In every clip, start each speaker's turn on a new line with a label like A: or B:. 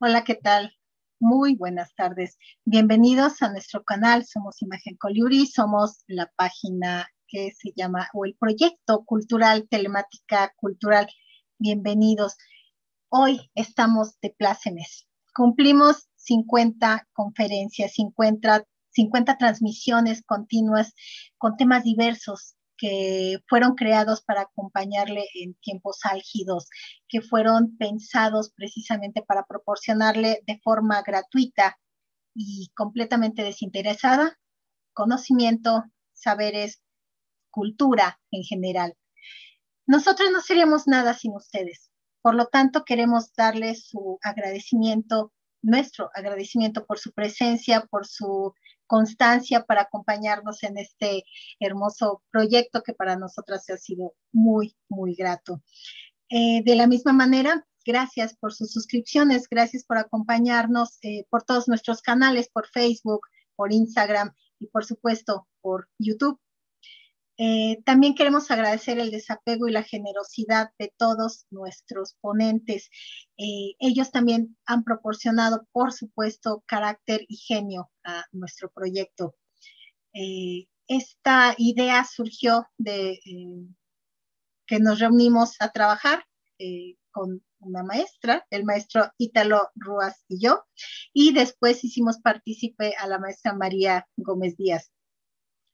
A: Hola, ¿qué tal? Muy buenas tardes. Bienvenidos a nuestro canal. Somos Imagen Coliuri, somos la página que se llama o el proyecto cultural, telemática cultural. Bienvenidos. Hoy estamos de plácemes. Cumplimos 50 conferencias, 50, 50 transmisiones continuas con temas diversos que fueron creados para acompañarle en tiempos álgidos, que fueron pensados precisamente para proporcionarle de forma gratuita y completamente desinteresada conocimiento, saberes, cultura en general. Nosotros no seríamos nada sin ustedes. Por lo tanto, queremos darles su agradecimiento, nuestro agradecimiento por su presencia, por su constancia para acompañarnos en este hermoso proyecto que para nosotras ha sido muy, muy grato. Eh, de la misma manera, gracias por sus suscripciones, gracias por acompañarnos eh, por todos nuestros canales, por Facebook, por Instagram y por supuesto por YouTube. Eh, también queremos agradecer el desapego y la generosidad de todos nuestros ponentes. Eh, ellos también han proporcionado, por supuesto, carácter y genio a nuestro proyecto. Eh, esta idea surgió de que nos reunimos a trabajar con una maestra, el maestro Ítalo Ruas y yo, y después hicimos partícipe a la maestra María Gómez Díaz.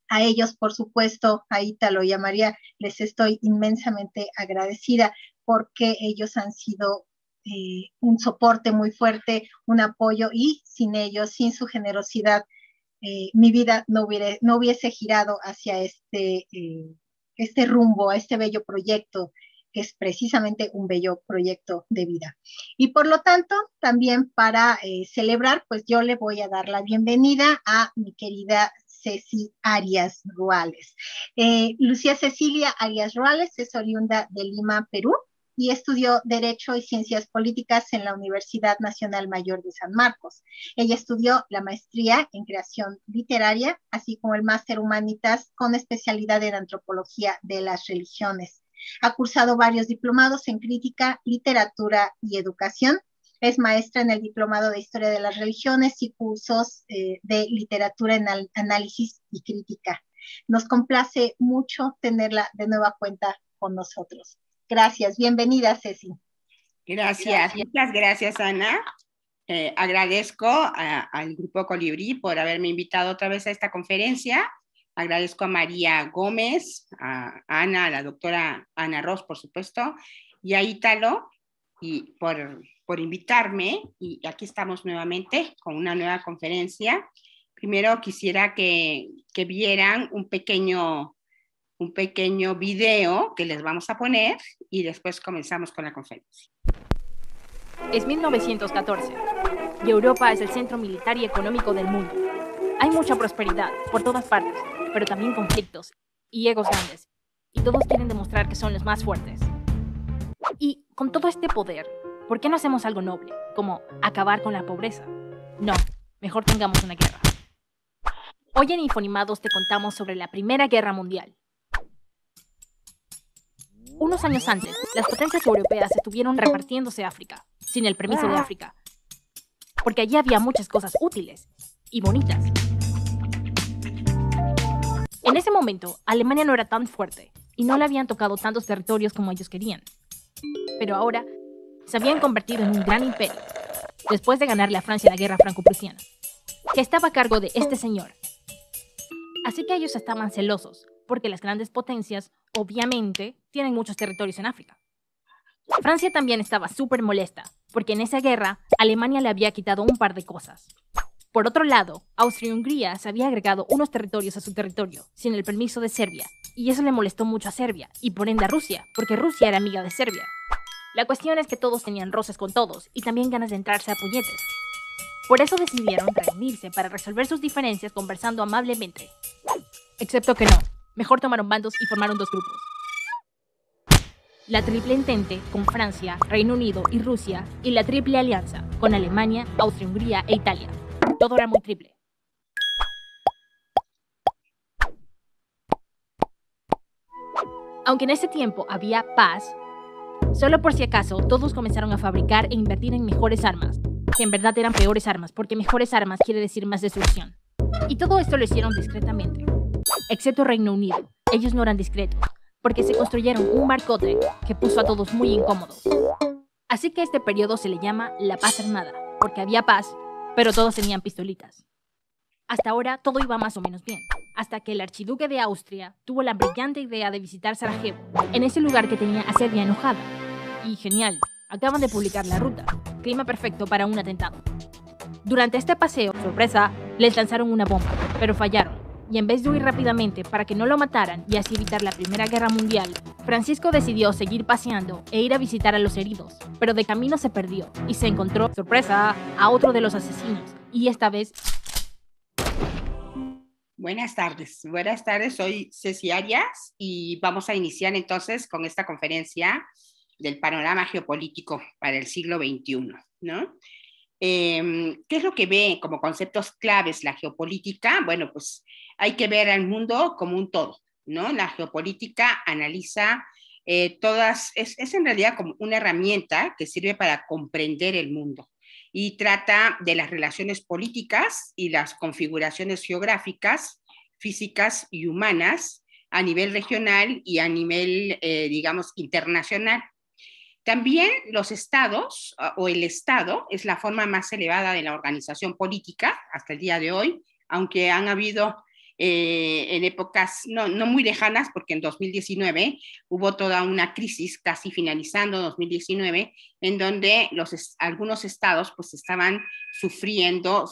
A: A ellos, por supuesto, a Ítalo y a María, les estoy inmensamente agradecida porque ellos han sido eh, un soporte muy fuerte, un apoyo y sin ellos, sin su generosidad, eh, mi vida no, no hubiese girado hacia este, eh, este rumbo, a este bello proyecto que es precisamente un bello proyecto de vida. Y por lo tanto, también para celebrar, pues yo le voy a dar la bienvenida a mi querida Ceci Arias Ruales. Eh, Lucía Cecilia Arias Ruales es oriunda de Lima, Perú, y estudió Derecho y Ciencias Políticas en la Universidad Nacional Mayor de San Marcos. Ella estudió la maestría en creación literaria, así como el máster humanitas con especialidad en antropología de las religiones. Ha cursado varios diplomados en crítica, literatura y educación es maestra en el Diplomado de Historia de las Religiones y cursos eh, de literatura en análisis y crítica. Nos complace mucho tenerla de nueva cuenta con nosotros. Gracias, bienvenida Ceci.
B: Gracias, muchas gracias Ana. Eh, agradezco al Grupo Colibrí por haberme invitado otra vez a esta conferencia. Agradezco a María Gómez, a Ana, a la doctora Ana Ross, por supuesto, y a Ítalo y por por invitarme y aquí estamos nuevamente con una nueva conferencia. Primero quisiera que, que vieran un pequeño, un pequeño video que les vamos a poner y después comenzamos con la conferencia. Es 1914 y
C: Europa es el centro militar y económico del mundo. Hay mucha prosperidad por todas partes, pero también conflictos y egos grandes. Y todos quieren demostrar que son los más fuertes. Y con todo este poder, ¿por qué no hacemos algo noble, como acabar con la pobreza? No, mejor tengamos una guerra. Hoy en Infonimados te contamos sobre la Primera Guerra Mundial. Unos años antes, las potencias europeas estuvieron repartiéndose África, sin el permiso de África, porque allí había muchas cosas útiles y bonitas. En ese momento, Alemania no era tan fuerte y no le habían tocado tantos territorios como ellos querían. Pero ahora se habían convertido en un gran imperio, después de ganarle a Francia la guerra franco-prusiana, que estaba a cargo de este señor. Así que ellos estaban celosos, porque las grandes potencias, obviamente, tienen muchos territorios en África. Francia también estaba súper molesta, porque en esa guerra Alemania le había quitado un par de cosas. Por otro lado, Austria-Hungría se había agregado unos territorios a su territorio, sin el permiso de Serbia, y eso le molestó mucho a Serbia, y por ende a Rusia, porque Rusia era amiga de Serbia. La cuestión es que todos tenían roces con todos y también ganas de entrarse a puñetes. Por eso decidieron reunirse para resolver sus diferencias conversando amablemente. Excepto que no, mejor tomaron bandos y formaron dos grupos. La Triple Entente con Francia, Reino Unido y Rusia y la Triple Alianza con Alemania, Austria-Hungría e Italia. Todo era muy triple. Aunque en ese tiempo había paz, Solo por si acaso, todos comenzaron a fabricar e invertir en mejores armas, que en verdad eran peores armas, porque mejores armas quiere decir más destrucción. Y todo esto lo hicieron discretamente, excepto Reino Unido. Ellos no eran discretos, porque se construyeron un marcote que puso a todos muy incómodos. Así que este periodo se le llama la paz armada, porque había paz, pero todos tenían pistolitas. Hasta ahora todo iba más o menos bien, hasta que el archiduque de Austria tuvo la brillante idea de visitar Sarajevo, en ese lugar que tenía a Serbia enojada, y genial, acaban de publicar la ruta, clima perfecto para un atentado. Durante este paseo, sorpresa, les lanzaron una bomba, pero fallaron, y en vez de huir rápidamente para que no lo mataran y así evitar la Primera Guerra Mundial, Francisco decidió seguir paseando e ir a visitar a los heridos, pero de camino se perdió y se encontró, sorpresa, a otro de los asesinos, y esta vez...
B: Buenas tardes, buenas tardes, soy Ceci Arias y vamos a iniciar entonces con esta conferencia del panorama geopolítico para el siglo XXI, ¿no? Em, ¿Qué es lo que ve como conceptos claves la geopolítica? Bueno, pues hay que ver al mundo como un todo, ¿no? La geopolítica analiza eh, todas, es, en realidad como una herramienta que sirve para comprender el mundo y trata de las relaciones políticas y las configuraciones geográficas, físicas y humanas a nivel regional y a nivel, eh, digamos, internacional. También los estados ah, o el Estado es la forma más elevada de la organización política hasta el día de hoy, aunque han habido eh, en épocas no, muy lejanas, porque en 2019 hubo toda una crisis, casi finalizando 2019, en donde los, algunos estados pues estaban sufriendo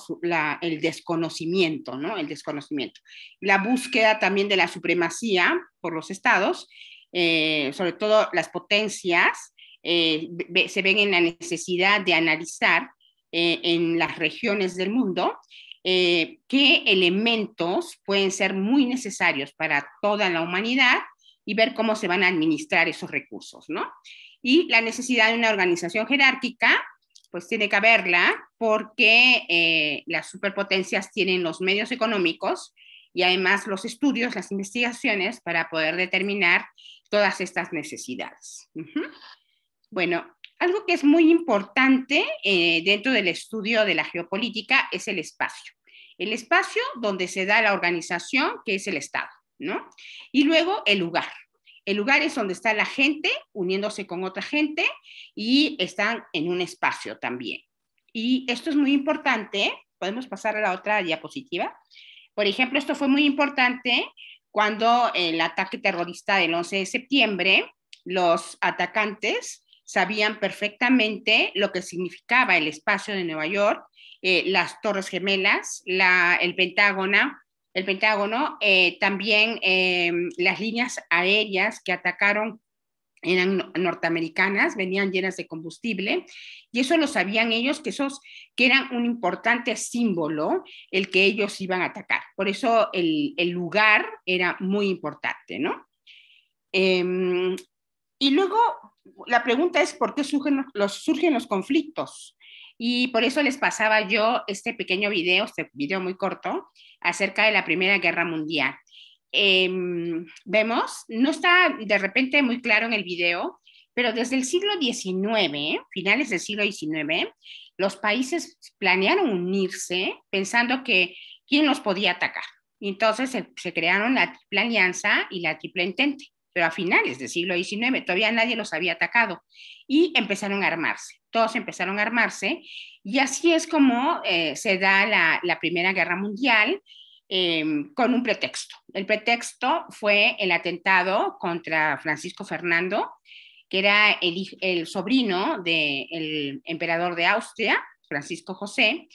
B: el desconocimiento, ¿no? El desconocimiento. La búsqueda también de la supremacía por los estados, eh, sobre todo las potencias, eh, se ven en la necesidad de analizar eh, en las regiones del mundo eh, qué elementos pueden ser muy necesarios para toda la humanidad y ver cómo se van a administrar esos recursos, ¿no? Y la necesidad de una organización jerárquica, pues tiene que haberla porque las superpotencias tienen los medios económicos y además los estudios, las investigaciones para poder determinar todas estas necesidades. Bueno, algo que es muy importante eh, dentro del estudio de la geopolítica es el espacio. El espacio donde se da la organización, que es el Estado, ¿no? Y luego el lugar. El lugar es donde está la gente uniéndose con otra gente y están en un espacio también. Y esto es muy importante. Podemos pasar a la otra diapositiva. Por ejemplo, esto fue muy importante cuando el ataque terrorista del 11 de septiembre, los atacantes sabían perfectamente lo que significaba el espacio de Nueva York, eh, las Torres Gemelas, el Pentágono, el Pentágono eh, también eh, las líneas aéreas que atacaron eran norteamericanas, venían llenas de combustible, y eso lo sabían ellos, que, esos, que eran un importante símbolo el que ellos iban a atacar. Por eso el, lugar era muy importante, ¿no? Em, y luego, la pregunta es por qué surgen los, surgen los conflictos. Y por eso les pasaba yo este pequeño video, este video muy corto, acerca de la Primera Guerra Mundial. Em, vemos, no está de repente muy claro en el video, pero desde el siglo XIX, finales del siglo XIX, los países planearon unirse pensando que quién los podía atacar. Entonces se, se crearon la triple alianza y la triple entente pero a finales del siglo XIX todavía nadie los había atacado y empezaron a armarse, todos empezaron a armarse y así es como eh, se da la, Primera Guerra Mundial em, con un pretexto. El pretexto fue el atentado contra Francisco Fernando, que era el, sobrino del emperador de Austria, Francisco José,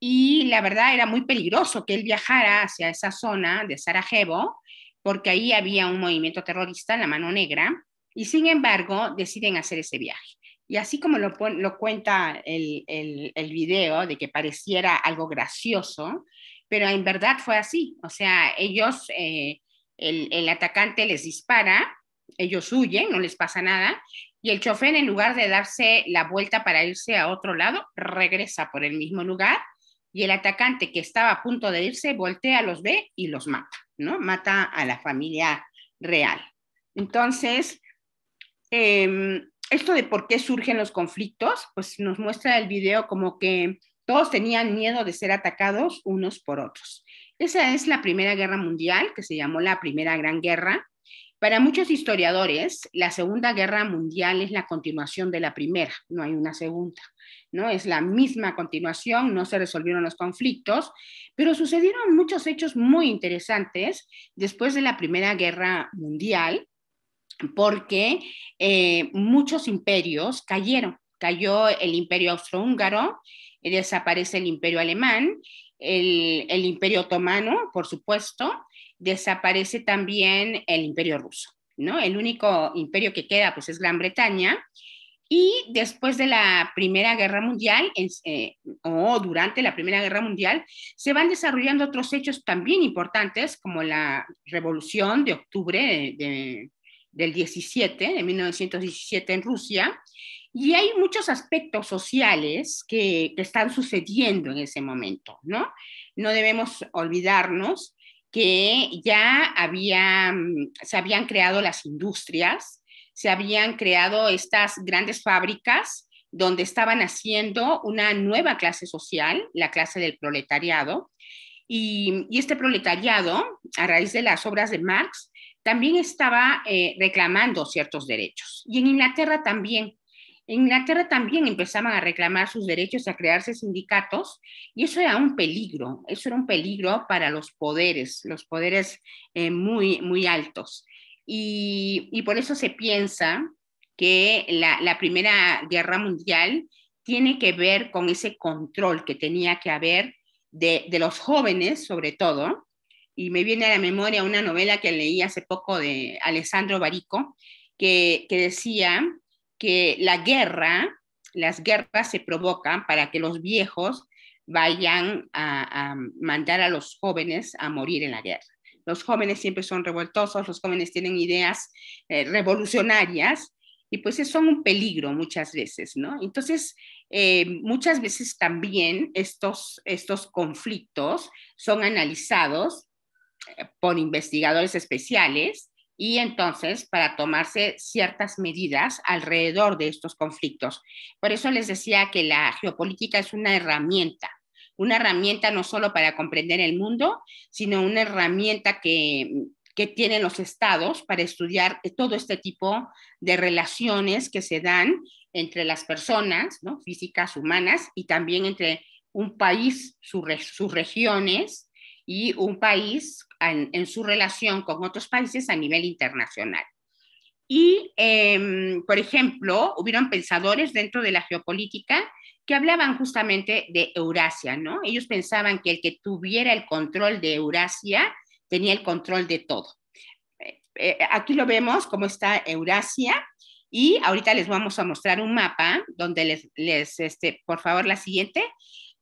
B: y la verdad era muy peligroso que él viajara hacia esa zona de Sarajevo porque ahí había un movimiento terrorista, la mano negra, y sin embargo deciden hacer ese viaje. Y así como lo, cuenta el, video, de que pareciera algo gracioso, pero en verdad fue así. O sea, ellos, eh, el, el, atacante les dispara, ellos huyen, no les pasa nada, y el chofer en lugar de darse la vuelta para irse a otro lado, regresa por el mismo lugar, y el atacante que estaba a punto de irse voltea, los ve y los mata. ¿no? Mata a la familia real. Entonces, em, esto de por qué surgen los conflictos, pues nos muestra el video como que todos tenían miedo de ser atacados unos por otros. Esa es la Primera Guerra Mundial, que se llamó la Primera Gran Guerra, para muchos historiadores, la Segunda Guerra Mundial es la continuación de la primera, no hay una segunda, ¿no? Es la misma continuación, no se resolvieron los conflictos, pero sucedieron muchos hechos muy interesantes después de la Primera Guerra Mundial, porque eh, muchos imperios cayeron. Cayó el imperio austrohúngaro, desaparece el imperio alemán, el imperio otomano, por supuesto, desaparece también el imperio ruso, ¿no? El único imperio que queda pues es Gran Bretaña. Y después de la Primera Guerra Mundial, eh, o durante la Primera Guerra Mundial, se van desarrollando otros hechos también importantes, como la Revolución de Octubre del 17, de 1917 en Rusia, y hay muchos aspectos sociales que, que, están sucediendo en ese momento, ¿no? No debemos olvidarnos que ya había, mm, se habían creado las industrias, se habían creado estas grandes fábricas donde estaban haciendo una nueva clase social, la clase del proletariado. Y, este proletariado, a raíz de las obras de Marx, también estaba eh, reclamando ciertos derechos. Y en Inglaterra también. En Inglaterra también empezaban a reclamar sus derechos, a crearse sindicatos, y eso era un peligro, eso era un peligro para los poderes, los poderes eh, muy, muy altos. Y, por eso se piensa que la, Primera Guerra Mundial tiene que ver con ese control que tenía que haber de, los jóvenes, sobre todo. Y me viene a la memoria una novela que leí hace poco de Alessandro Barico, que decía que la guerra, las guerras se provocan para que los viejos vayan a, mandar a los jóvenes a morir en la guerra. Los jóvenes siempre son revoltosos, los jóvenes tienen ideas eh, revolucionarias y pues son un peligro muchas veces, ¿no? Entonces, eh, muchas veces también estos, estos conflictos son analizados eh, por investigadores especiales y entonces para tomarse ciertas medidas alrededor de estos conflictos. Por eso les decía que la geopolítica es una herramienta, una herramienta no solo para comprender el mundo, sino una herramienta que, tienen los estados para estudiar todo este tipo de relaciones que se dan entre las personas, ¿no? físicas, humanas, y también entre un país, sus regiones, y un país en, su relación con otros países a nivel internacional. Y, em, por ejemplo, hubieron pensadores dentro de la geopolítica que hablaban justamente de Eurasia, ¿no? Ellos pensaban que el que tuviera el control de Eurasia tenía el control de todo. Eh, eh, aquí lo vemos cómo está Eurasia y ahorita les vamos a mostrar un mapa donde les, les este, por favor, la siguiente,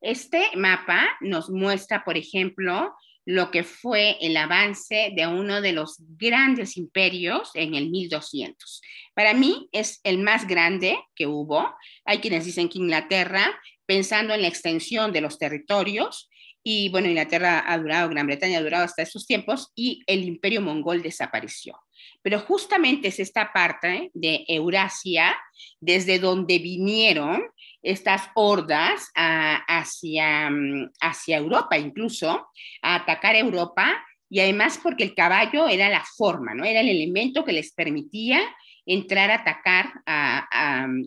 B: este mapa nos muestra, por ejemplo, lo que fue el avance de uno de los grandes imperios en el 1200. Para mí es el más grande que hubo. Hay quienes dicen que Inglaterra, pensando en la extensión de los territorios, y bueno, Inglaterra ha durado, Gran Bretaña ha durado hasta esos tiempos, y el imperio mongol desapareció. Pero justamente es esta parte de Eurasia, desde donde vinieron estas hordas mm, hacia, Europa, incluso a atacar Europa, y además porque el caballo era la forma, ¿no? Era el elemento que les permitía entrar a atacar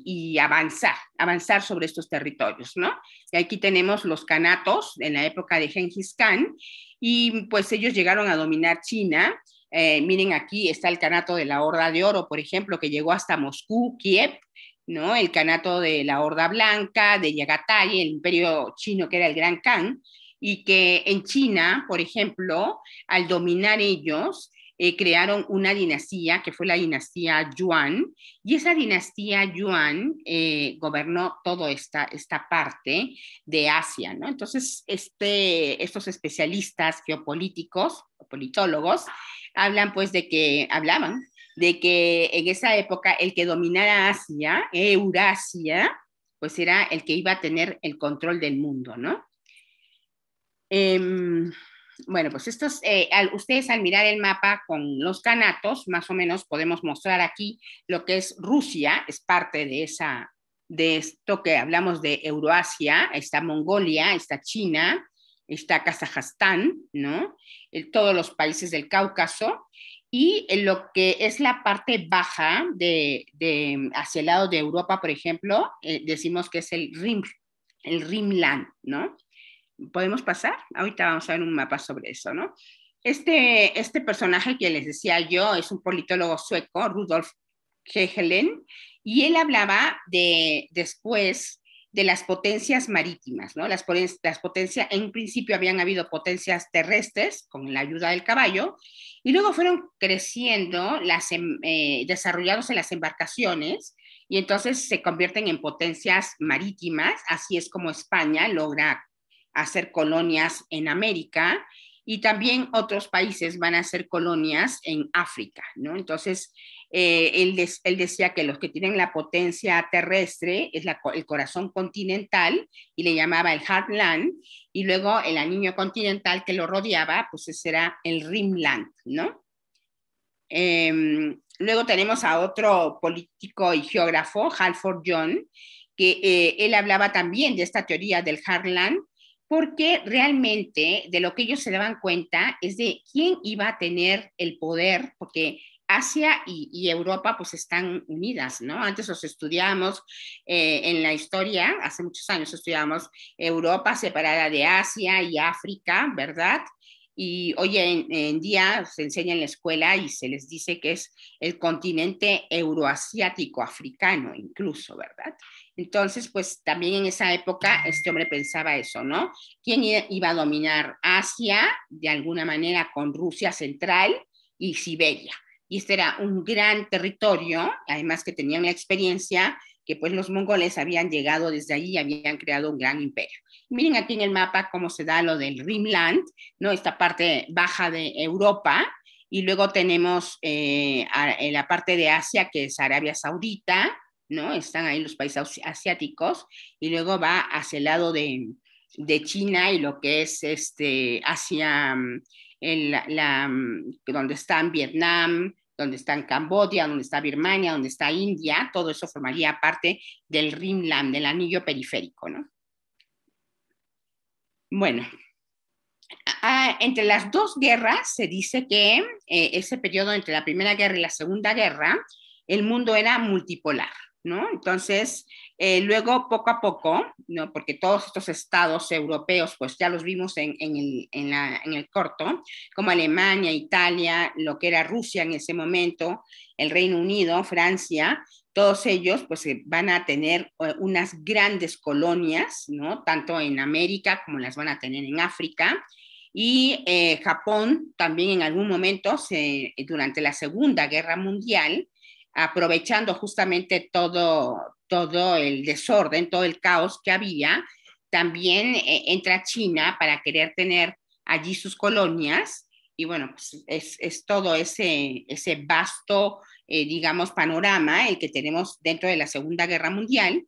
B: y avanzar, avanzar sobre estos territorios, ¿no? Y aquí tenemos los canatos en la época de Genghis Khan y pues ellos llegaron a dominar China eh, miren aquí está el canato de la Horda de Oro, por ejemplo, que llegó hasta Moscú, Kiev, ¿no? El canato de la Horda Blanca, de Yagatai, el imperio chino que era el Gran Khan, y que en China, por ejemplo, al dominar ellos, eh, crearon una dinastía que fue la dinastía Yuan, y esa dinastía Yuan eh, gobernó toda esta, parte de Asia, ¿no? Entonces, este, estos especialistas geopolíticos, politólogos, hablan pues de que hablaban de que en esa época el que dominara Asia, Eurasia, pues era el que iba a tener el control del mundo, ¿no? Em, bueno, pues estos, eh, ustedes al mirar el mapa con los canatos, más o menos podemos mostrar aquí lo que es Rusia, es parte de esa, de esto que hablamos de Euroasia, está Mongolia, está China, está Kazajstán, ¿no? todos los países del Cáucaso y eh, lo que es la parte baja de, hacia el lado de Europa, por ejemplo, eh, decimos que es el Rim, el Rimland, ¿no? ¿Podemos pasar? Ahorita vamos a ver un mapa sobre eso, ¿no? Este, este personaje que les decía yo es un politólogo sueco, Rudolf Hegelen, y él hablaba de después de las potencias marítimas, ¿no? Las, las potencias, en principio habían habido potencias terrestres con la ayuda del caballo, y luego fueron creciendo, las, em, eh, desarrollándose las embarcaciones, y entonces se convierten en potencias marítimas, así es como España logra hacer colonias en América y también otros países van a ser colonias en África, ¿no? Entonces, eh, él, decía que los que tienen la potencia terrestre es el corazón continental y le llamaba el Heartland, y luego el anillo continental que lo rodeaba, pues ese era el Rimland, ¿no? Em, luego tenemos a otro político y geógrafo, Halford John, que eh, él hablaba también de esta teoría del Heartland, porque realmente de lo que ellos se daban cuenta es de quién iba a tener el poder, porque Asia y, Europa pues están unidas, ¿no? Antes los estudiamos eh, en la historia, hace muchos años estudiamos Europa separada de Asia y África, ¿verdad? y hoy en, día se enseña en la escuela y se les dice que es el continente euroasiático africano incluso, ¿verdad? Entonces, pues también en esa época este hombre pensaba eso, ¿no? ¿Quién iba a dominar Asia de alguna manera con Rusia Central y Siberia? Y este era un gran territorio, además que tenían la experiencia que pues los mongoles habían llegado desde allí y habían creado un gran imperio. Miren aquí en el mapa cómo se da lo del Rimland, ¿no? Esta parte baja de Europa, y luego tenemos eh, la parte de Asia, que es Arabia Saudita, ¿no? Están ahí los países asiáticos y luego va hacia el lado de, China y lo que es este, hacia mm, la, mm, donde está Vietnam, donde están Camboya, donde está Birmania, donde está India, todo eso formaría parte del Rimland, del anillo periférico, Bueno, ah, entre las dos guerras se dice que eh, ese periodo entre la Primera Guerra y la Segunda Guerra, el mundo era multipolar, ¿no? Entonces, eh, luego poco a poco, porque todos estos estados europeos, pues ya los vimos en, el, corto, como Alemania, Italia, lo que era Rusia en ese momento, el Reino Unido, Francia, todos ellos pues eh, van a tener eh, unas grandes colonias, ¿no? Tanto en América como las van a tener en África. Y Japón también en algún momento, durante la Segunda Guerra Mundial, aprovechando justamente todo, todo el desorden, todo el caos que había, también eh, entra China para querer tener allí sus colonias. Y bueno, pues es, todo ese, ese vasto, eh, digamos, panorama el que tenemos dentro de la Segunda Guerra Mundial.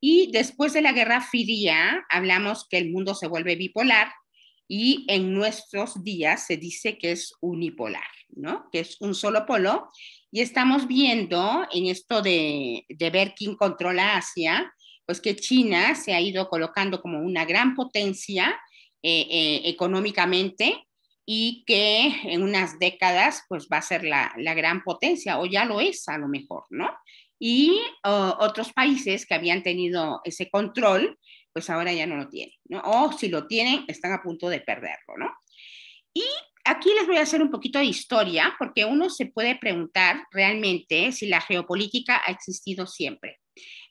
B: Y después de la Guerra Fría, hablamos que el mundo se vuelve bipolar, y en nuestros días se dice que es unipolar, ¿no? que es un solo polo. Y estamos viendo en esto de, ver quién controla Asia, pues que China se ha ido colocando como una gran potencia eh, eh, económicamente y que en unas décadas pues va a ser la, gran potencia o ya lo es a lo mejor, ¿no? Y oh, otros países que habían tenido ese control pues ahora ya no lo tienen, ¿no? O si lo tienen, están a punto de perderlo, ¿no? Y aquí les voy a hacer un poquito de historia, porque uno se puede preguntar realmente si la geopolítica ha existido siempre.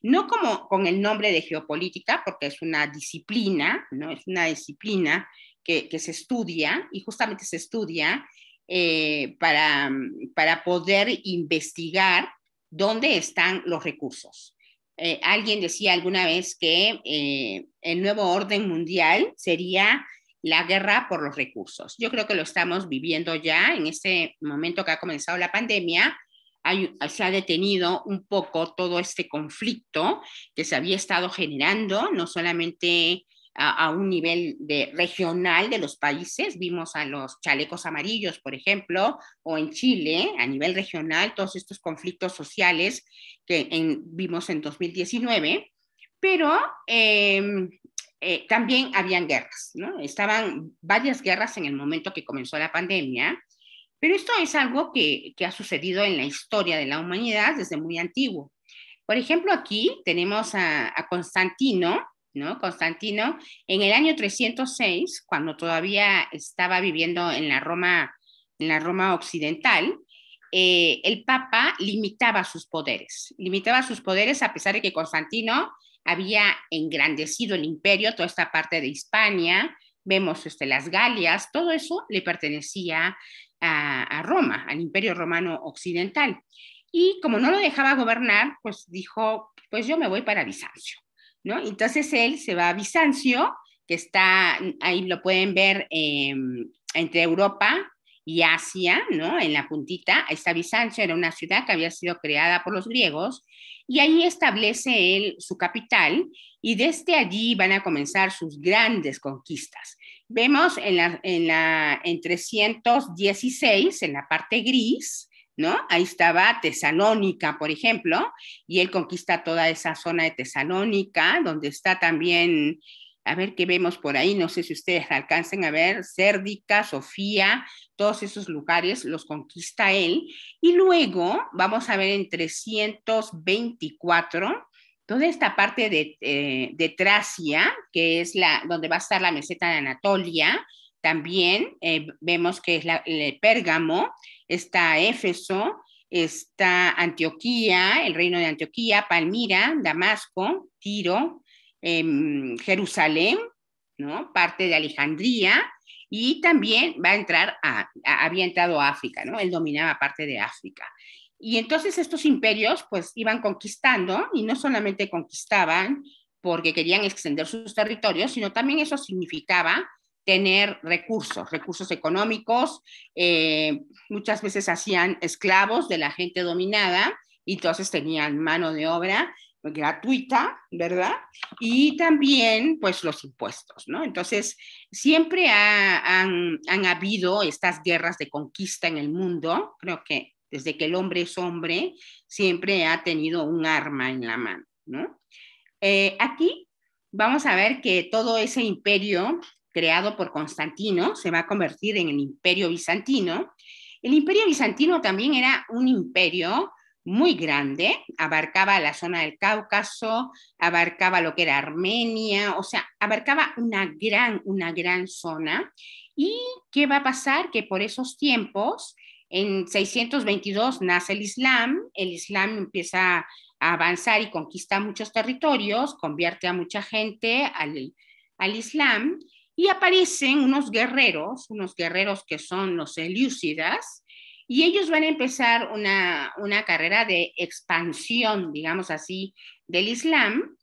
B: No como con el nombre de geopolítica, porque es una disciplina, ¿no? Es una disciplina que, se estudia y justamente se estudia eh, para, para poder investigar dónde están los recursos. Eh, alguien decía alguna vez que eh, el nuevo orden mundial sería la guerra por los recursos. Yo creo que lo estamos viviendo ya en este momento que ha comenzado la pandemia. Hay, se ha detenido un poco todo este conflicto que se había estado generando, no solamente a, un nivel de, regional de los países. Vimos a los chalecos amarillos, por ejemplo, o en Chile, a nivel regional, todos estos conflictos sociales que vimos en 2019, pero em, eh, también habían guerras, ¿no? Estaban varias guerras en el momento que comenzó la pandemia. Pero esto es algo que, ha sucedido en la historia de la humanidad desde muy antiguo. Por ejemplo, aquí tenemos a Constantino, Constantino, en el año 306, cuando todavía estaba viviendo en la Roma, en la Roma occidental, eh, el Papa limitaba sus poderes, limitaba sus poderes a pesar de que Constantino había engrandecido el imperio, toda esta parte de Hispania, vemos este, las Galias, todo eso le pertenecía a, a Roma, al imperio romano occidental. Y como no lo dejaba gobernar, pues dijo, pues yo me voy para Bizancio. Entonces él se va a Bizancio, que está, ahí lo pueden ver em, entre Europa y Asia, ¿no? En la puntita, ahí está Bizancio, era una ciudad que había sido creada por los griegos, y ahí establece él su capital, y desde allí van a comenzar sus grandes conquistas. Vemos en, la, en, la, en 316, en la parte gris, ¿no? Ahí estaba Tesalónica, por ejemplo, y él conquista toda esa zona de Tesalónica, donde está también, a ver qué vemos por ahí, no sé si ustedes alcancen a ver, Cérdica, Sofía, todos esos lugares los conquista él. Y luego vamos a ver en 324 toda esta parte de, eh, de Tracia, que es la, donde va a estar la meseta de Anatolia, también eh, vemos que es el Pérgamo, está Éfeso, está Antioquía, el reino de Antioquía, Palmira, Damasco, Tiro, em, Jerusalén, ¿no? parte de Alejandría, y también va a entrar, a, había entrado África, ¿no? él dominaba parte de África. Y entonces estos imperios pues iban conquistando y no solamente conquistaban porque querían extender sus territorios, sino también eso significaba tener recursos, recursos económicos. Eh, muchas veces hacían esclavos de la gente dominada y entonces tenían mano de obra gratuita, ¿verdad? Y también, pues, los impuestos, ¿no? Entonces, siempre han, habido estas guerras de conquista en el mundo, creo que desde que el hombre es hombre, siempre ha tenido un arma en la mano, ¿no? Eh, aquí vamos a ver que todo ese imperio creado por Constantino, se va a convertir en el imperio bizantino. El imperio bizantino también era un imperio muy grande, abarcaba la zona del Cáucaso, abarcaba lo que era Armenia, o sea, abarcaba una gran, una gran zona. ¿Y qué va a pasar? Que por esos tiempos, en 622 nace el Islam, el Islam empieza a avanzar y conquista muchos territorios, convierte a mucha gente al, al Islam, y aparecen unos guerreros, unos guerreros que son los elíucidas, y ellos van a empezar una, carrera de expansión, digamos así, del Islam,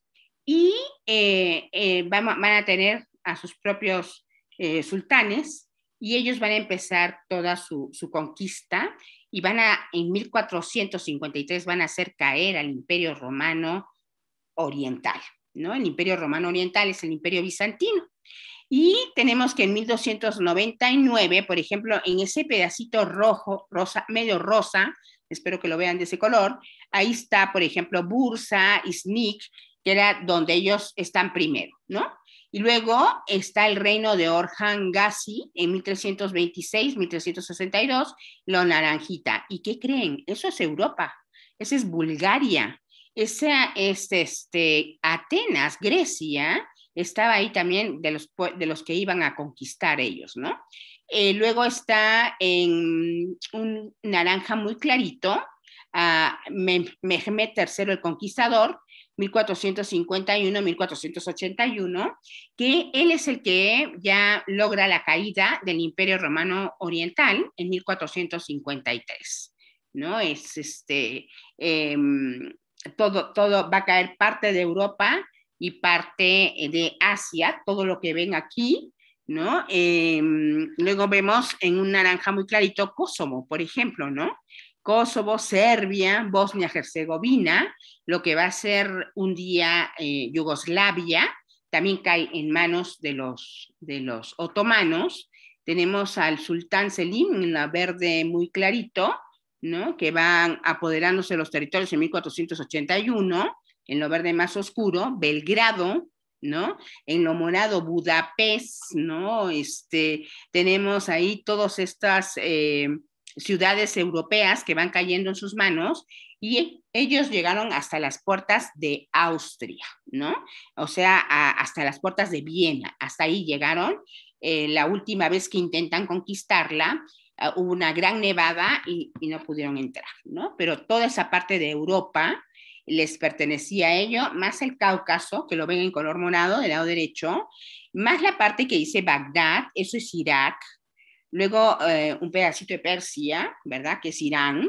B: y eh, eh, van, a tener a sus propios eh, sultanes, y ellos van a empezar toda su, su, conquista, y van a, en 1453, van a hacer caer al imperio romano oriental, ¿no? El imperio romano oriental es el imperio bizantino. Y tenemos que en 1299, por ejemplo, en ese pedacito rojo, rosa, medio rosa, espero que lo vean de ese color, ahí está, por ejemplo, Bursa, y Sneak, que era donde ellos están primero, ¿no? Y luego está el reino de Orhan Gazi en 1326, 1362, lo naranjita. ¿Y qué creen? Eso es Europa, esa es Bulgaria, esa es este, Atenas, Grecia, estaba ahí también de los, de los que iban a conquistar ellos, ¿no? Eh, luego está en un naranja muy clarito, a ah, Mehmed III el Conquistador, 1451-1481, que él es el que ya logra la caída del Imperio Romano Oriental en 1453. ¿no? Es este, em, todo, todo va a caer parte de Europa y parte eh, de Asia, todo lo que ven aquí, ¿no? Em, luego vemos en un naranja muy clarito Kosovo, por ejemplo, ¿no? Kosovo, Serbia, Bosnia-Herzegovina, lo que va a ser un día eh, Yugoslavia, también cae en manos de los, de los otomanos. Tenemos al sultán Selim en la verde muy clarito, ¿no? que van apoderándose de los territorios en 1481 en lo verde más oscuro, Belgrado, ¿no? En lo morado, Budapest, ¿no? Este, tenemos ahí todas estas eh, ciudades europeas que van cayendo en sus manos y ellos llegaron hasta las puertas de Austria, ¿no? O sea, hasta las puertas de Viena, hasta ahí llegaron. Eh, la última vez que intentan conquistarla, ah, hubo una gran nevada y, y no pudieron entrar, ¿no? Pero toda esa parte de Europa, les pertenecía a ello, más el Cáucaso, que lo ven en color morado del lado derecho, más la parte que dice Bagdad, eso es Irak, luego eh, un pedacito de Persia, ¿verdad? Que es Irán,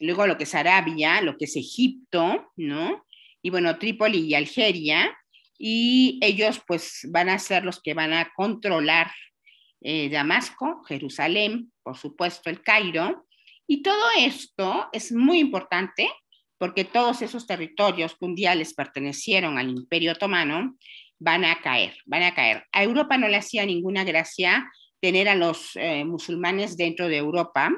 B: luego lo que es Arabia, lo que es Egipto, ¿no? Y bueno, Trípoli y Algeria, y ellos pues van a ser los que van a controlar eh, Damasco, Jerusalén, por supuesto el Cairo, y todo esto es muy importante porque todos esos territorios mundiales pertenecieron al Imperio Otomano van a caer, van a caer. A Europa no le hacía ninguna gracia tener a los eh, musulmanes dentro de Europa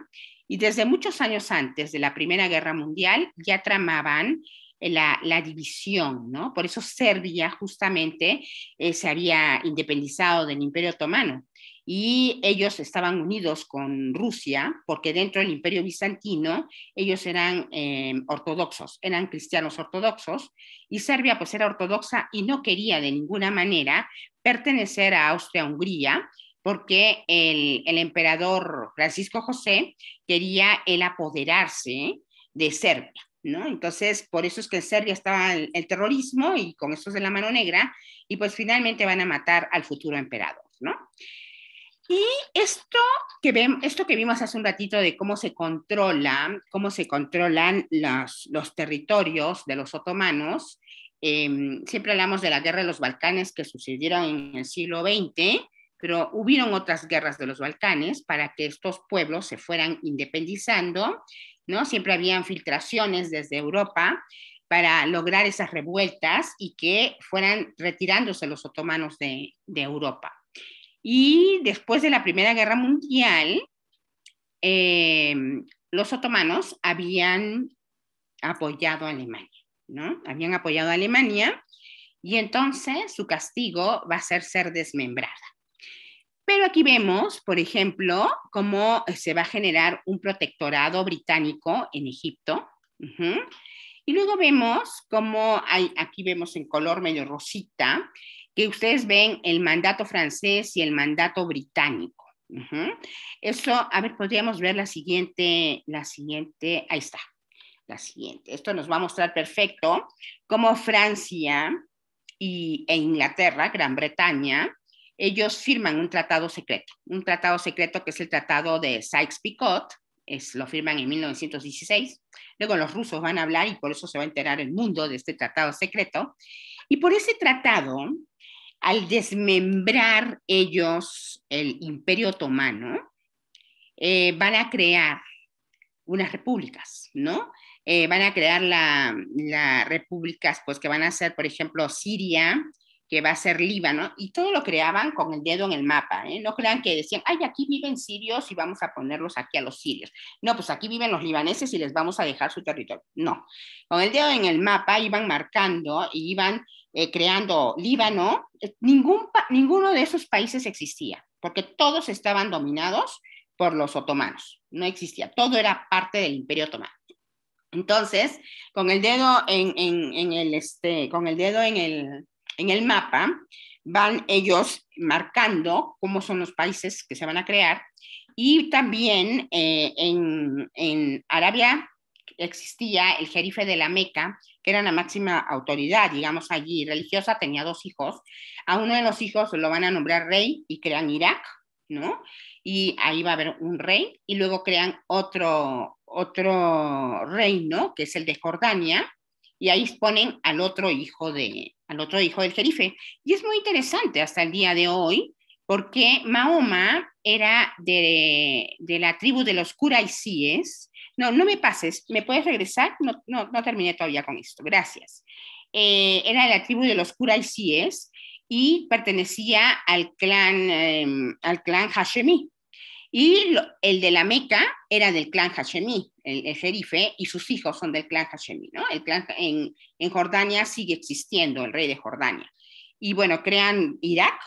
B: y desde muchos años antes de la Primera Guerra Mundial ya tramaban eh, la, división, ¿no? Por eso Serbia justamente eh, se había independizado del Imperio Otomano y ellos estaban unidos con Rusia, porque dentro del imperio bizantino ellos eran eh, ortodoxos, eran cristianos ortodoxos, y Serbia pues era ortodoxa y no quería de ninguna manera pertenecer a Austria-Hungría, porque el, emperador Francisco José quería el apoderarse de Serbia. ¿No? Entonces, por eso es que en Serbia estaba el, el terrorismo y con estos de la mano negra, y pues finalmente van a matar al futuro emperador, ¿no? Y esto que, esto que vimos hace un ratito de cómo se controla, cómo se controlan los, territorios de los otomanos, em, siempre hablamos de la guerra de los Balcanes que sucedieron en el siglo XX, pero hubieron otras guerras de los Balcanes para que estos pueblos se fueran independizando, ¿no? Siempre habían filtraciones desde Europa para lograr esas revueltas y que fueran retirándose los otomanos de Europa. Y después de la Primera Guerra Mundial, eh, los otomanos habían apoyado a Alemania, ¿no? Habían apoyado a Alemania y entonces su castigo va a ser ser desmembrada. Pero aquí vemos, por ejemplo, cómo eh, se va a generar un protectorado británico en Egipto. Y luego vemos cómo hay, aquí vemos en color medio rosita, que ustedes ven el mandato francés y el mandato británico. Eso, a ver, podríamos ver la siguiente, la siguiente, ahí está, la siguiente. Esto nos va a mostrar perfecto cómo Francia y, e Inglaterra, Gran Bretaña, ellos firman un tratado secreto, un tratado secreto que es el tratado de Sykes-Picot, es, lo firman en 1916. Luego los rusos van a hablar y por eso se va a enterar el mundo de este tratado secreto. Y por ese tratado, al desmembrar ellos el imperio otomano, eh, van a crear unas repúblicas, ¿no? Eh, van a crear las repúblicas, pues que van a ser, por ejemplo, Siria, que va a ser Líbano, y todo lo creaban con el dedo en el mapa. ¿eh? No crean que decían, ay, aquí viven sirios y vamos a ponerlos aquí a los sirios. No, pues aquí viven los libaneses y les vamos a dejar su territorio. No, con el dedo en el mapa iban marcando y iban eh, creando Líbano, eh, ningún, ninguno de esos países existía, porque todos estaban dominados por los otomanos, no existía, todo era parte del imperio otomano. Entonces, con el dedo en, el, este, con el, dedo en el, mapa, van ellos marcando cómo son los países que se van a crear y también eh, en, en, Arabia existía el jerife de la Meca, que era la máxima autoridad, digamos, allí religiosa, tenía dos hijos. A uno de los hijos lo van a nombrar rey y crean Irak, ¿no? Y ahí va a haber un rey y luego crean otro, otro reino, que es el de Jordania, y ahí ponen al otro hijo de al otro hijo del jerife. Y es muy interesante hasta el día de hoy porque Mahoma era de, de la tribu de los Quraisíes. No, no me pases, ¿me puedes regresar? No, no, terminé todavía con esto, gracias. Eh, era de la tribu de los Quraisíes y pertenecía al clan, em, al clan Hashemí. Y el de la Meca era del clan Hashemí, el, el, jerife, y sus hijos son del clan Hashemí, ¿no? El clan en, en Jordania sigue existiendo, el rey de Jordania. Y bueno, crean Irak,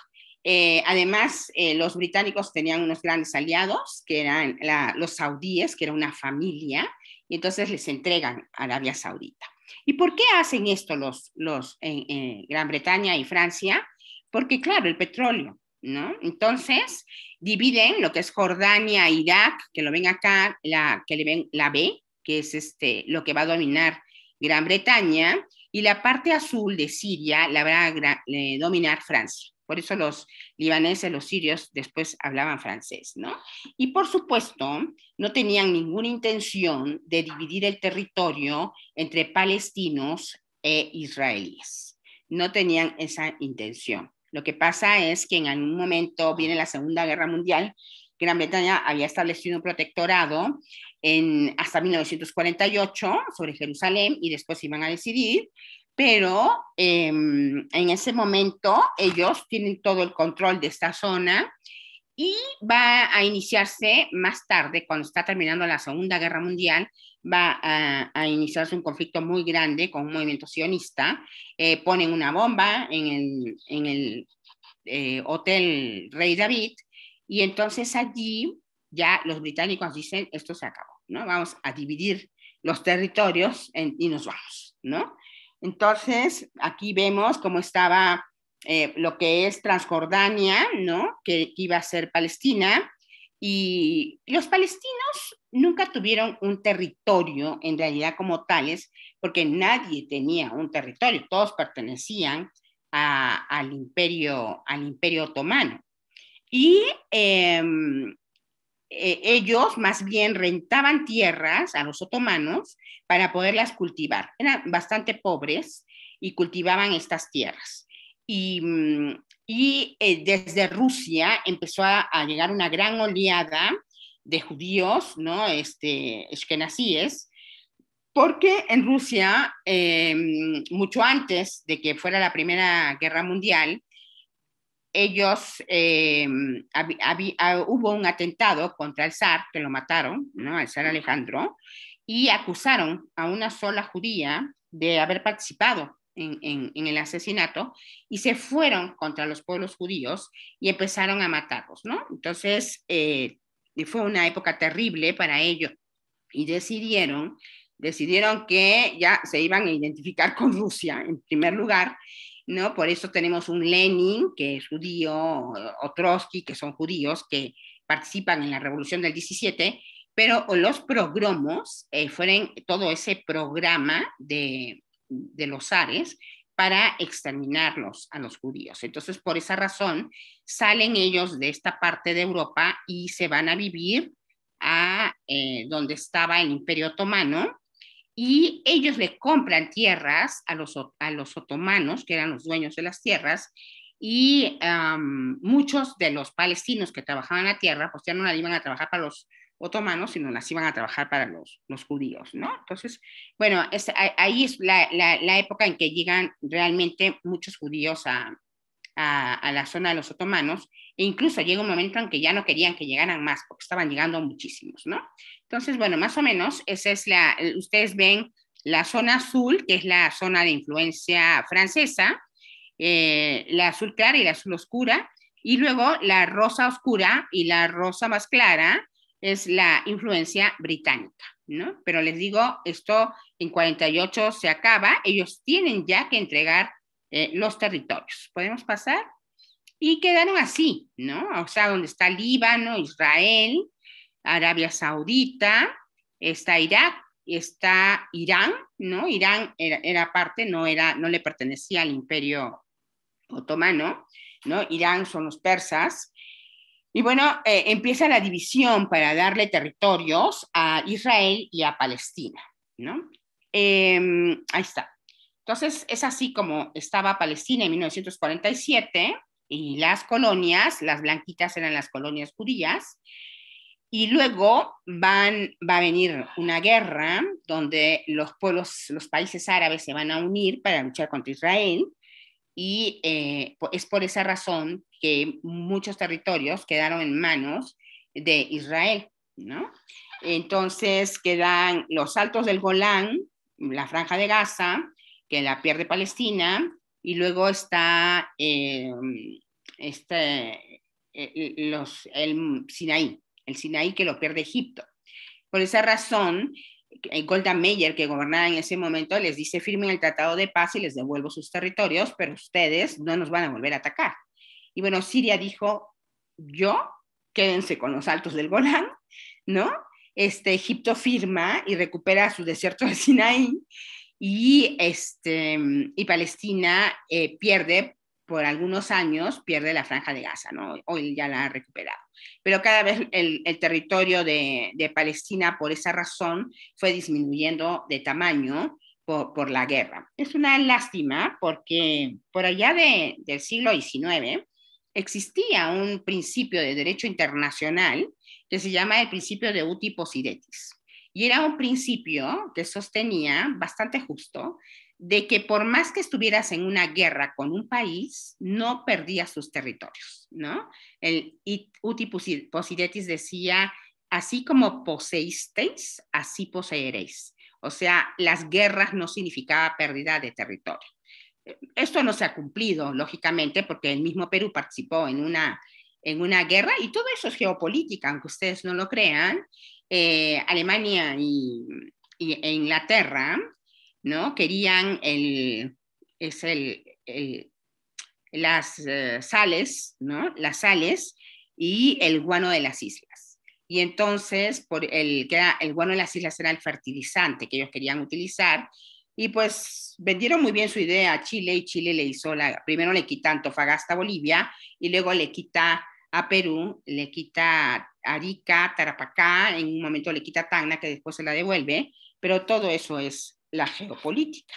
B: eh, además, eh, los británicos tenían unos grandes aliados, que eran los saudíes, que era una familia, y entonces les entregan Arabia Saudita. ¿Y por qué hacen esto los, en, Gran Bretaña y Francia? Porque, claro, el petróleo, ¿no? Entonces, dividen lo que es Jordania, Irak, que lo ven acá, la, que le ven la B, que es este, lo que va a dominar Gran Bretaña, y la parte azul de Siria la va a eh, dominar Francia. Por eso los libaneses, los sirios después hablaban francés, ¿no? Y por supuesto, no tenían ninguna intención de dividir el territorio entre palestinos e israelíes. No tenían esa intención. Lo que pasa es que en algún momento viene la Segunda Guerra Mundial, Gran Bretaña había establecido un protectorado en, hasta 1948 sobre Jerusalén y después iban a decidir pero em, en ese momento ellos tienen todo el control de esta zona y va a iniciarse más tarde, cuando está terminando la Segunda Guerra Mundial, va a, iniciarse un conflicto muy grande con un movimiento sionista. Eh, ponen una bomba en el, eh, Hotel Rey David y entonces allí ya los británicos dicen, esto se acabó, ¿no? Vamos a dividir los territorios y nos vamos, ¿no? Entonces, aquí vemos cómo estaba eh, lo que es Transjordania, ¿no? Que, iba a ser Palestina. Y los palestinos nunca tuvieron un territorio en realidad como tales, porque nadie tenía un territorio, todos pertenecían al, imperio, al imperio otomano. Y em, eh, ellos más bien rentaban tierras a los otomanos para poderlas cultivar. Eran bastante pobres y cultivaban estas tierras. Y, mm, eh, desde Rusia empezó a, llegar una gran oleada de judíos, ¿no? Este, eskenazíes, porque en Rusia, eh, mm, mucho antes de que fuera la Primera Guerra Mundial, ellos, eh, ah, hubo un atentado contra el zar, que lo mataron, ¿no? al zar Alejandro, y acusaron a una sola judía de haber participado en, el asesinato y se fueron contra los pueblos judíos y empezaron a matarlos, ¿no? Entonces, eh, fue una época terrible para ellos y decidieron, decidieron que ya se iban a identificar con Rusia en primer lugar ¿no? Por eso tenemos un Lenin, que es judío, o Trotsky, que son judíos, que participan en la revolución del 17, pero los progromos eh, fueron todo ese programa de, los ares para exterminarlos a los judíos. Entonces, por esa razón, salen ellos de esta parte de Europa y se van a vivir a eh, donde estaba el Imperio Otomano, y ellos le compran tierras a los, a los otomanos, que eran los dueños de las tierras, y muchos de los palestinos que trabajaban la tierra, pues ya no la iban a trabajar para los otomanos, sino las iban a trabajar para los, judíos, ¿no? Entonces, bueno, ahí es la, época en que llegan realmente muchos judíos a, a la zona de los otomanos incluso llega un momento en que ya no querían que llegaran más, porque estaban llegando muchísimos, ¿no? Entonces, bueno, más o menos, esa es la, eh, ustedes ven la zona azul, que es la zona de influencia francesa, eh, la azul clara y la azul oscura, y luego la rosa oscura y la rosa más clara es la influencia británica, ¿no? Pero les digo, esto en 48 se acaba, ellos tienen ya que entregar eh, los territorios. ¿Podemos pasar? Y quedaron así, ¿no? O sea, donde está Líbano, Israel, Arabia Saudita, está Irak, está Irán, ¿no? Irán era, parte, no, era, no le pertenecía al imperio otomano, ¿no? Irán son los persas. Y bueno, eh, empieza la división para darle territorios a Israel y a Palestina, ¿no? Em, ahí está. Entonces, es así como estaba Palestina en 1947 y las colonias, las blanquitas eran las colonias judías, y luego van, va a venir una guerra donde los pueblos, los países árabes se van a unir para luchar contra Israel, y eh, es por esa razón que muchos territorios quedaron en manos de Israel, Entonces quedan los altos del Golán, la franja de Gaza, que la pierde Palestina, y luego está eh, este, eh, eh, el Sinaí, el Sinaí que lo pierde Egipto. Por esa razón, Golda Meir, que gobernaba en ese momento, les dice firmen el tratado de paz y les devuelvo sus territorios, pero ustedes no nos van a volver a atacar. Y bueno, Siria dijo, yo, quédense con los altos del Golán, ¿no? Este, Egipto firma y recupera su desierto de Sinaí y, este, y Palestina eh, pierde por algunos años, pierde la franja de Gaza, ¿no? Hoy ya la ha recuperado. Pero cada vez el, territorio de, Palestina, por esa razón, fue disminuyendo de tamaño por, la guerra. Es una lástima porque por allá del siglo XIX existía un principio de derecho internacional que se llama el principio de uti possidetis y era un principio que sostenía, bastante justo, de que por más que estuvieras en una guerra con un país, no perdías sus territorios, ¿no? El Uti Posidetis decía, así como poseísteis, así poseeréis. O sea, las guerras no significaban pérdida de territorio. Esto no se ha cumplido, lógicamente, porque el mismo Perú participó en una, en una guerra y todo eso es geopolítica, aunque ustedes no lo crean, eh, Alemania y, e Inglaterra, ¿no? Querían el, es el, las eh, sales, ¿no? Las sales y el guano de las islas. Y entonces, por el, que el guano de las islas era el fertilizante que ellos querían utilizar. Y pues vendieron muy bien su idea a Chile y Chile le hizo la, primero le quita Antofagasta a Bolivia y luego le quita a Perú, le quita Arica, Tarapacá, en un momento le quita Tacna, que después se la devuelve, pero todo eso es la geopolítica.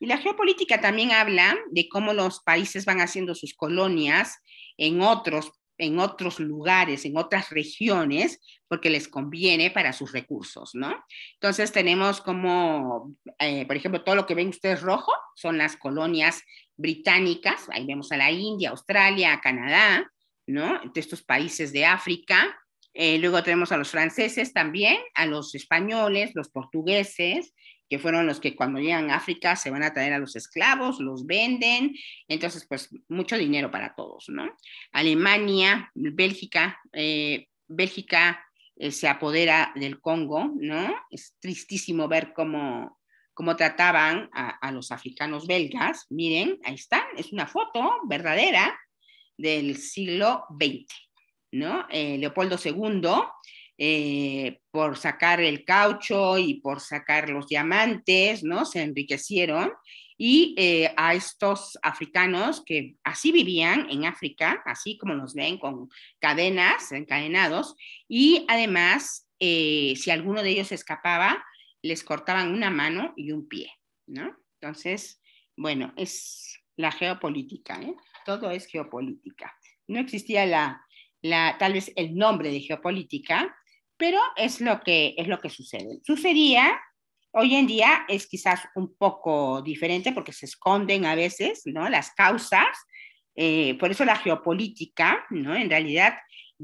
B: Y la geopolítica también habla de cómo los países van haciendo sus colonias en otros en otros lugares, en otras regiones, porque les conviene para sus recursos, ¿no? Entonces tenemos como, eh, por ejemplo, todo lo que ven ustedes rojo son las colonias británicas, ahí vemos a la India, Australia, Canadá, ¿no? De estos países de África. Eh, luego tenemos a los franceses también, a los españoles, los portugueses, que fueron los que cuando llegan a África se van a traer a los esclavos, los venden, entonces pues mucho dinero para todos, ¿no? Alemania, Bélgica, eh, Bélgica eh, se apodera del Congo, ¿no? Es tristísimo ver cómo, trataban a, a los africanos belgas, miren, ahí están, es una foto verdadera, del siglo XX, ¿no? Eh, Leopoldo II, eh, por sacar el caucho y por sacar los diamantes, ¿no? Se enriquecieron y eh, a estos africanos que así vivían en África, así como nos ven con cadenas, encadenados, y además, si alguno de ellos escapaba, les cortaban una mano y un pie, ¿no? Entonces, bueno, es la geopolítica, ¿eh? todo es geopolítica. No existía la, la, tal vez el nombre de geopolítica, pero es lo que, es lo que sucede. Sucedía, hoy en día es quizás un poco diferente porque se esconden a veces ¿no? las causas, eh, por eso la geopolítica, ¿no? en realidad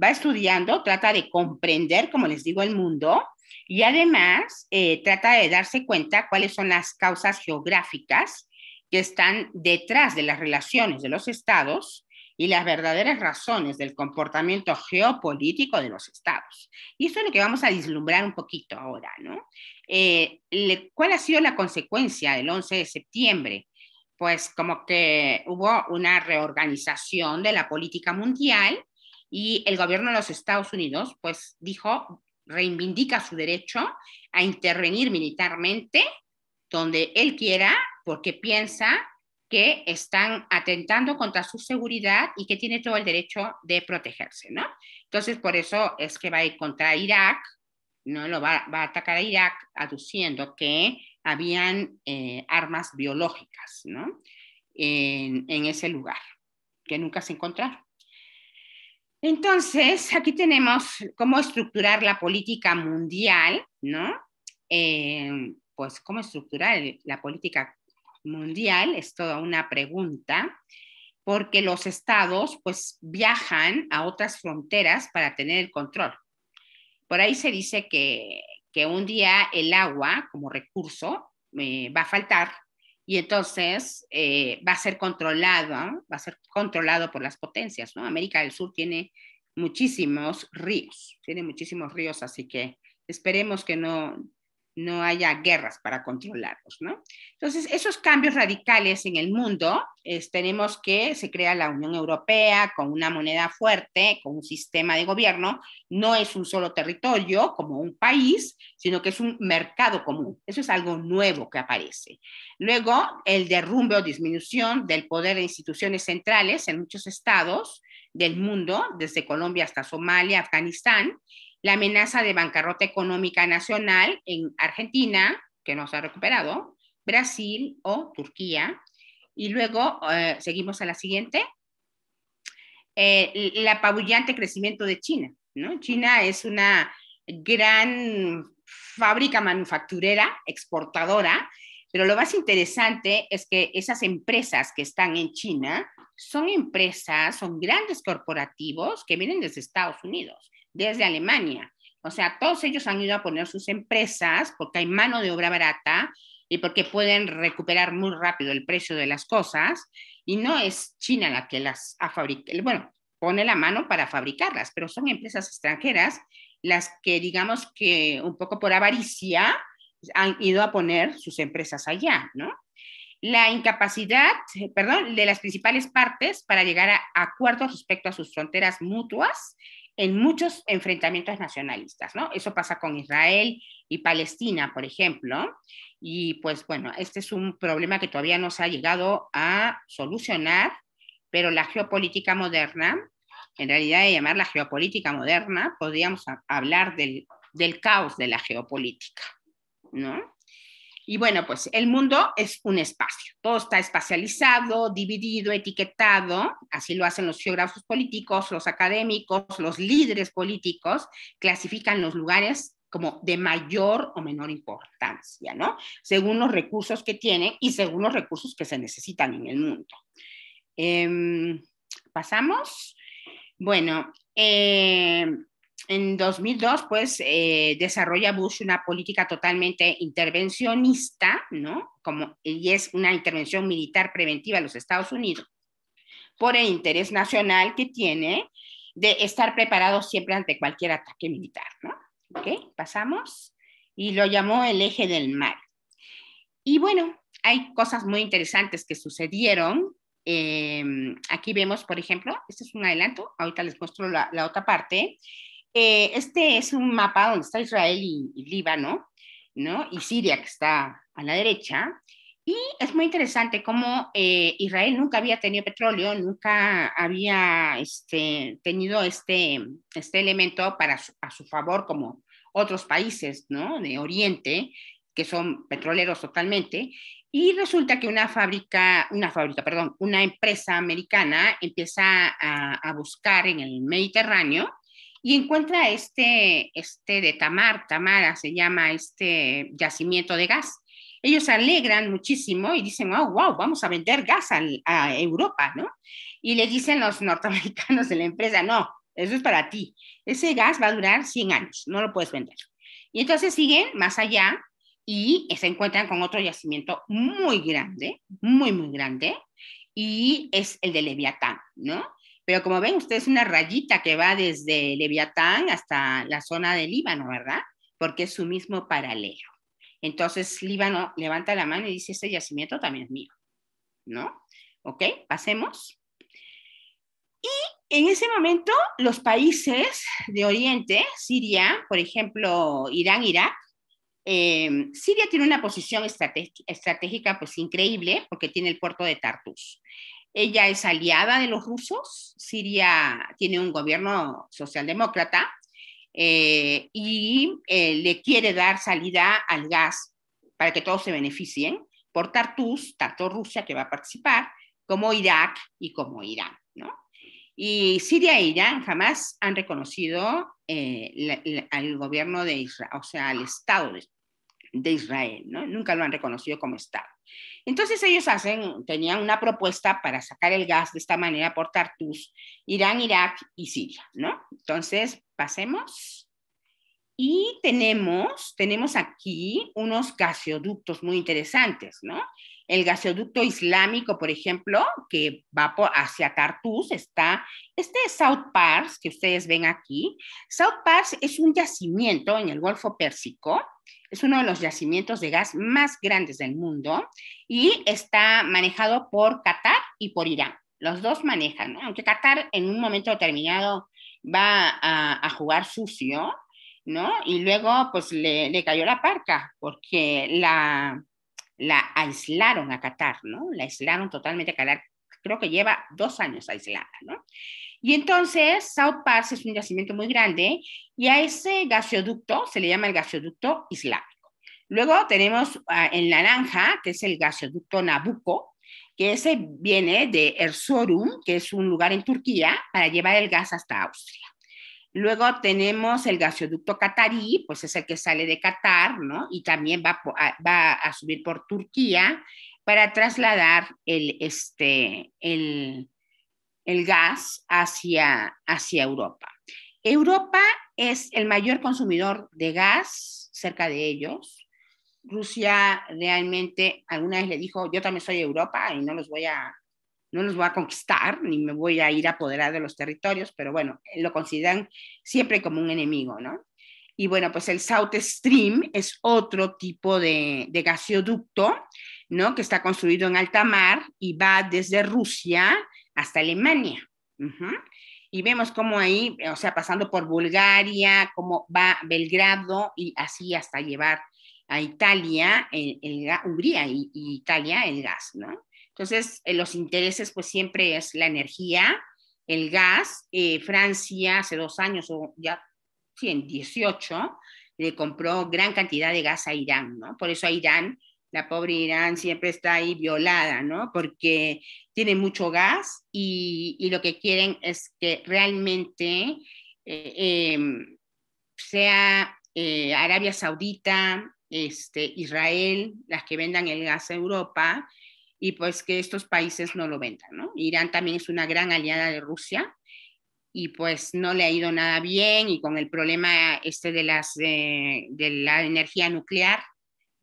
B: va estudiando, trata de comprender, como les digo, el mundo y además eh, trata de darse cuenta cuáles son las causas geográficas que están detrás de las relaciones de los estados y las verdaderas razones del comportamiento geopolítico de los estados. Y eso es lo que vamos a vislumbrar un poquito ahora, ¿no? Eh, ¿Cuál ha sido la consecuencia del 11 de septiembre? Pues como que hubo una reorganización de la política mundial y el gobierno de los Estados Unidos pues dijo, reivindica su derecho a intervenir militarmente donde él quiera porque piensa que están atentando contra su seguridad y que tiene todo el derecho de protegerse, ¿no? Entonces, por eso es que va a ir contra Irak, ¿no? Lo va, a atacar a Irak aduciendo que habían eh, armas biológicas, ¿no? En, ese lugar, que nunca se encontraron. Entonces, aquí tenemos cómo estructurar la política mundial, ¿no? Eh, pues cómo estructurar la política mundial, es toda una pregunta, porque los estados pues viajan a otras fronteras para tener el control. Por ahí se dice que, un día el agua como recurso eh, va a faltar y entonces eh, va a ser controlado, va a ser controlado por las potencias, ¿no? América del Sur tiene muchísimos ríos, tiene muchísimos ríos, así que esperemos que no, no haya guerras para controlarlos, ¿no? Entonces, esos cambios radicales en el mundo, tenemos que se crea la Unión Europea con una moneda fuerte, con un sistema de gobierno, no es un solo territorio como un país, sino que es un mercado común. Eso es algo nuevo que aparece. Luego, el derrumbe o disminución del poder de instituciones centrales en muchos estados del mundo, desde Colombia hasta Somalia, Afganistán, la amenaza de bancarrota económica nacional en Argentina, que no se ha recuperado, Brasil o Turquía. Y luego eh, seguimos a la siguiente. Eh, el apabullante crecimiento de China. ¿no? China es una gran fábrica manufacturera, exportadora, pero lo más interesante es que esas empresas que están en China son empresas, son grandes corporativos que vienen desde Estados Unidos desde Alemania. O sea, todos ellos han ido a poner sus empresas porque hay mano de obra barata y porque pueden recuperar muy rápido el precio de las cosas. Y no es China la que las ha fabricado, bueno, pone la mano para fabricarlas, pero son empresas extranjeras las que, digamos que un poco por avaricia, han ido a poner sus empresas allá, ¿no? La incapacidad, perdón, de las principales partes para llegar a acuerdos respecto a sus fronteras mutuas en muchos enfrentamientos nacionalistas, ¿no? Eso pasa con Israel y Palestina, por ejemplo, y pues bueno, este es un problema que todavía no se ha llegado a solucionar, pero la geopolítica moderna, en realidad de llamar la geopolítica moderna, podríamos hablar del, del caos de la geopolítica, ¿no? Y bueno, pues el mundo es un espacio, todo está espacializado, dividido, etiquetado, así lo hacen los geógrafos políticos, los académicos, los líderes políticos, clasifican los lugares como de mayor o menor importancia, ¿no? Según los recursos que tienen y según los recursos que se necesitan en el mundo. Em, ¿Pasamos? Bueno, em, en 2002, pues eh, desarrolla Bush una política totalmente intervencionista, ¿no? Como, y es una intervención militar preventiva en los Estados Unidos por el interés nacional que tiene de estar preparado siempre ante cualquier ataque militar, ¿no? ¿Ok? Pasamos. Y lo llamó el eje del mar. Y bueno, hay cosas muy interesantes que sucedieron. Eh, aquí vemos, por ejemplo, este es un adelanto, ahorita les muestro la, la otra parte eh, este es un mapa donde está Israel y, Líbano, ¿no? Y Siria, que está a la derecha. Y es muy interesante cómo eh, Israel nunca había tenido petróleo, nunca había este, tenido este, este elemento para a su favor como otros países, De Oriente, que son petroleros totalmente. Y resulta que una fábrica, una fábrica, perdón, una empresa americana empieza a, a buscar en el Mediterráneo y encuentra este, este de Tamar, Tamara se llama este yacimiento de gas. Ellos se alegran muchísimo y dicen, oh, wow, vamos a vender gas a, a Europa, ¿no? Y le dicen los norteamericanos de la empresa, no, eso es para ti. Ese gas va a durar 100 años, no lo puedes vender. Y entonces siguen más allá y se encuentran con otro yacimiento muy grande, muy, muy grande, y es el de Leviatán, ¿no? Pero como ven, usted es una rayita que va desde Leviatán hasta la zona de Líbano, ¿verdad? Porque es su mismo paralelo. Entonces Líbano levanta la mano y dice, este yacimiento también es mío, ¿no? ¿Ok? Pasemos. Y en ese momento los países de Oriente, Siria, por ejemplo, Irán, Irak, eh, Siria tiene una posición estratégica pues increíble porque tiene el puerto de Tartus. Ella es aliada de los rusos, Siria tiene un gobierno socialdemócrata eh, y eh, le quiere dar salida al gas para que todos se beneficien por Tartus, tanto Rusia que va a participar, como Irak y como Irán. ¿no? Y Siria e Irán jamás han reconocido eh, al gobierno de Israel, o sea, al Estado de, de Israel, ¿no? Nunca lo han reconocido como Estado. Entonces ellos hacen, tenían una propuesta para sacar el gas de esta manera por Tartus, Irán, Irak y Siria, ¿no? Entonces, pasemos. Y tenemos, tenemos aquí unos gaseoductos muy interesantes, ¿no? El gasoducto islámico, por ejemplo, que va hacia Tartus, está este South Pars que ustedes ven aquí. South Pars es un yacimiento en el Golfo Pérsico, es uno de los yacimientos de gas más grandes del mundo y está manejado por Qatar y por Irán. Los dos manejan, aunque Qatar en un momento determinado va a, jugar sucio, ¿no? Y luego, pues le, cayó la parca, porque la, la aislaron a Qatar, ¿no? La aislaron totalmente a Qatar. Creo que lleva dos años aislada, ¿no? Y entonces, South Pars es un yacimiento muy grande y a ese gasoducto se le llama el gasoducto islámico. Luego tenemos ah, en naranja, que es el gasoducto Nabucco, que ese viene de Erzurum, que es un lugar en Turquía, para llevar el gas hasta Austria. Luego tenemos el gasoducto catarí, pues es el que sale de Qatar, ¿no? Y también va a, va a subir por Turquía para trasladar el, este, el gas hacia, hacia Europa. Europa es el mayor consumidor de gas cerca de ellos. Rusia realmente, alguna vez le dijo, yo también soy Europa y no los voy a no los voy a conquistar, ni me voy a ir a apoderar de los territorios, pero bueno, lo consideran siempre como un enemigo, ¿no? Y bueno, pues el South Stream es otro tipo de, de gasoducto, ¿no? Que está construido en alta mar y va desde Rusia hasta Alemania. Y vemos cómo ahí, o sea, pasando por Bulgaria, cómo va Belgrado y así hasta llevar a Italia, el, Hungría y Italia el gas, ¿no? Entonces, eh, los intereses, pues siempre es la energía, el gas. Eh, Francia hace dos años, o ya en 18, le compró gran cantidad de gas a Irán, ¿no? Por eso a Irán, la pobre Irán siempre está ahí violada, ¿no? Porque tiene mucho gas y, lo que quieren es que realmente eh, em, sea Arabia Saudita, este, Israel, las que vendan el gas a Europa, y pues que estos países no lo vendan, ¿no? Irán también es una gran aliada de Rusia y pues no le ha ido nada bien y con el problema este de, las, eh, de la energía nuclear,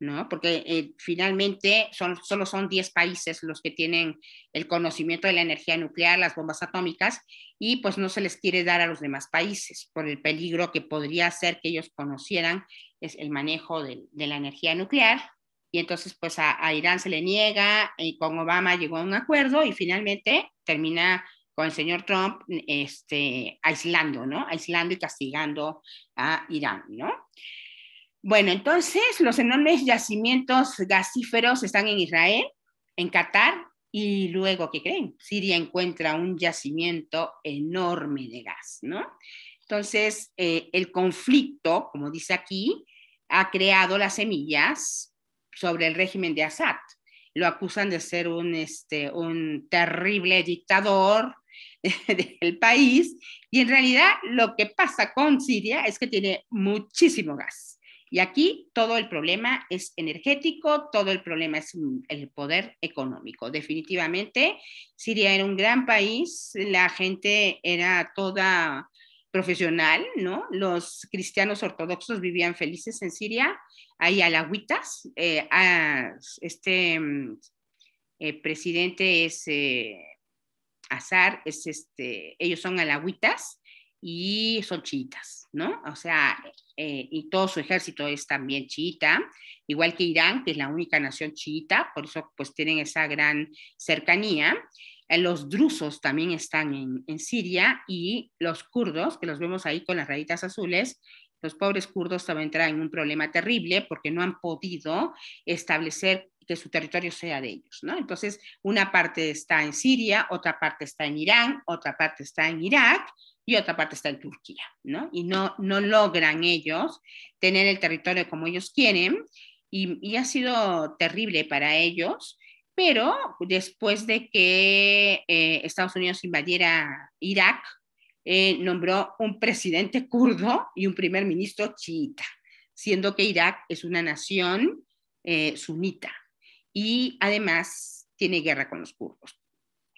B: ¿no? Porque eh, finalmente son, solo son 10 países los que tienen el conocimiento de la energía nuclear, las bombas atómicas y pues no se les quiere dar a los demás países por el peligro que podría ser que ellos conocieran es el manejo de la energía nuclear y entonces pues a, Irán se le niega y con Obama llegó a un acuerdo y finalmente termina con el señor Trump este, aislando, ¿no? Aislando y castigando a Irán, ¿no? Bueno, entonces los enormes yacimientos gasíferos están en Israel, en Qatar y luego, ¿qué creen? Siria encuentra un yacimiento enorme de gas, ¿no? Entonces, eh, el conflicto, como dice aquí, ha creado las semillas sobre el régimen de Assad. Lo acusan de ser un, este, un terrible dictador del país y en realidad lo que pasa con Siria es que tiene muchísimo gas. Y aquí todo el problema es energético, todo el problema es el poder económico. Definitivamente, Siria era un gran país, la gente era toda profesional, ¿no? Los cristianos ortodoxos vivían felices en Siria, hay alaguitas. Eh, ah, este mm, eh, presidente es eh, Azar, es este, ellos son alagüitas, y son chiitas, ¿no? O sea, eh, y todo su ejército es también chiita, igual que Irán, que es la única nación chiita, por eso pues tienen esa gran cercanía. Eh, los drusos también están en, en, Siria y los kurdos, que los vemos ahí con las rayitas azules, los pobres kurdos también traen un problema terrible porque no han podido establecer que su territorio sea de ellos, ¿no? Entonces, una parte está en Siria, otra parte está en Irán, otra parte está en Irak, y otra parte está en Turquía, ¿no? Y no, no logran ellos tener el territorio como ellos quieren y, ha sido terrible para ellos, pero después de que eh, Estados Unidos invadiera Irak, eh, nombró un presidente kurdo y un primer ministro chiita, siendo que Irak es una nación eh, sunita y además tiene guerra con los kurdos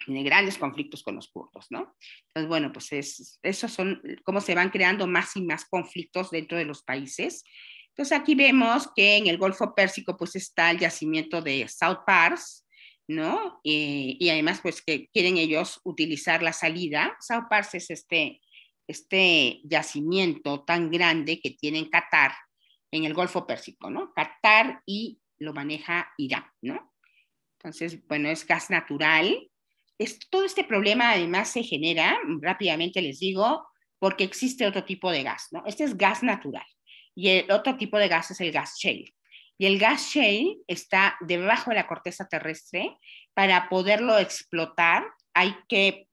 B: tiene grandes conflictos con los kurdos, ¿no? Entonces, bueno, pues es, esos son cómo se van creando más y más conflictos dentro de los países. Entonces, aquí vemos que en el Golfo Pérsico, pues está el yacimiento de South Pars, ¿no? Eh, y además, pues que quieren ellos utilizar la salida. South Pars es este, este yacimiento tan grande que tienen Qatar en el Golfo Pérsico, ¿no? Qatar y lo maneja Irán, ¿no? Entonces, bueno, es gas natural, es, todo este problema además se genera, mm, rápidamente les digo, porque existe otro tipo de gas, ¿no? Este es gas natural y el otro tipo de gas es el gas shale. Y el gas shale está debajo de la corteza terrestre. Para poderlo explotar hay que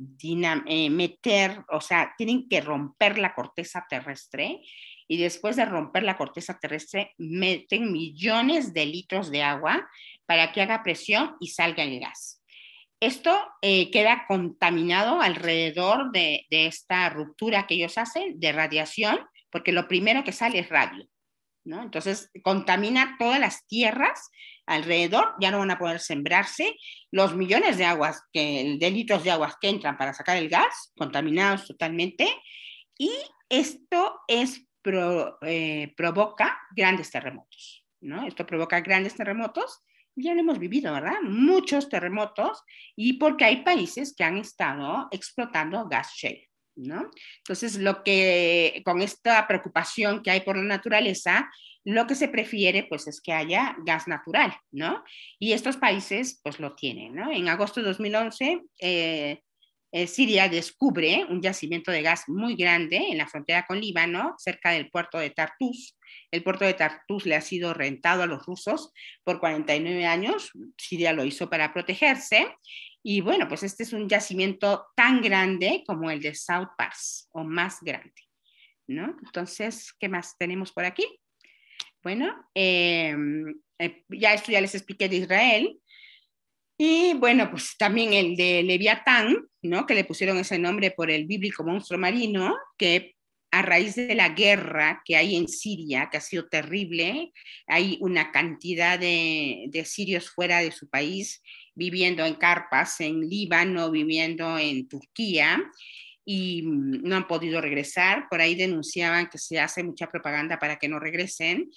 B: eh, meter, o sea, tienen que romper la corteza terrestre y después de romper la corteza terrestre meten millones de litros de agua para que haga presión y salga el gas. Esto eh, queda contaminado alrededor de, esta ruptura que ellos hacen de radiación, porque lo primero que sale es radio. ¿no? Entonces, contamina todas las tierras alrededor, ya no van a poder sembrarse. Los millones de aguas, que, de litros de aguas que entran para sacar el gas, contaminados totalmente. Y esto es eh, provoca grandes terremotos. ¿no? Esto provoca grandes terremotos ya lo hemos vivido, ¿verdad? Muchos terremotos y porque hay países que han estado explotando gas shale, ¿no? Entonces, lo que con esta preocupación que hay por la naturaleza, lo que se prefiere pues es que haya gas natural, ¿no? Y estos países pues lo tienen, ¿no? En agosto de 2011, eh, eh, Siria descubre un yacimiento de gas muy grande en la frontera con Líbano, cerca del puerto de Tartus. El puerto de Tartus le ha sido rentado a los rusos por 49 años. Siria lo hizo para protegerse. Y bueno, pues este es un yacimiento tan grande como el de South Pass, o más grande. ¿no? Entonces, ¿qué más tenemos por aquí? Bueno, em, eh, ya esto ya les expliqué de Israel. Y bueno, pues también el de Leviatán, ¿no? que le pusieron ese nombre por el bíblico monstruo marino, que a raíz de la guerra que hay en Siria, que ha sido terrible, hay una cantidad de, de, sirios fuera de su país, viviendo en carpas, en Líbano, viviendo en Turquía, y mm, no han podido regresar. Por ahí denunciaban que se hace mucha propaganda para que no regresen.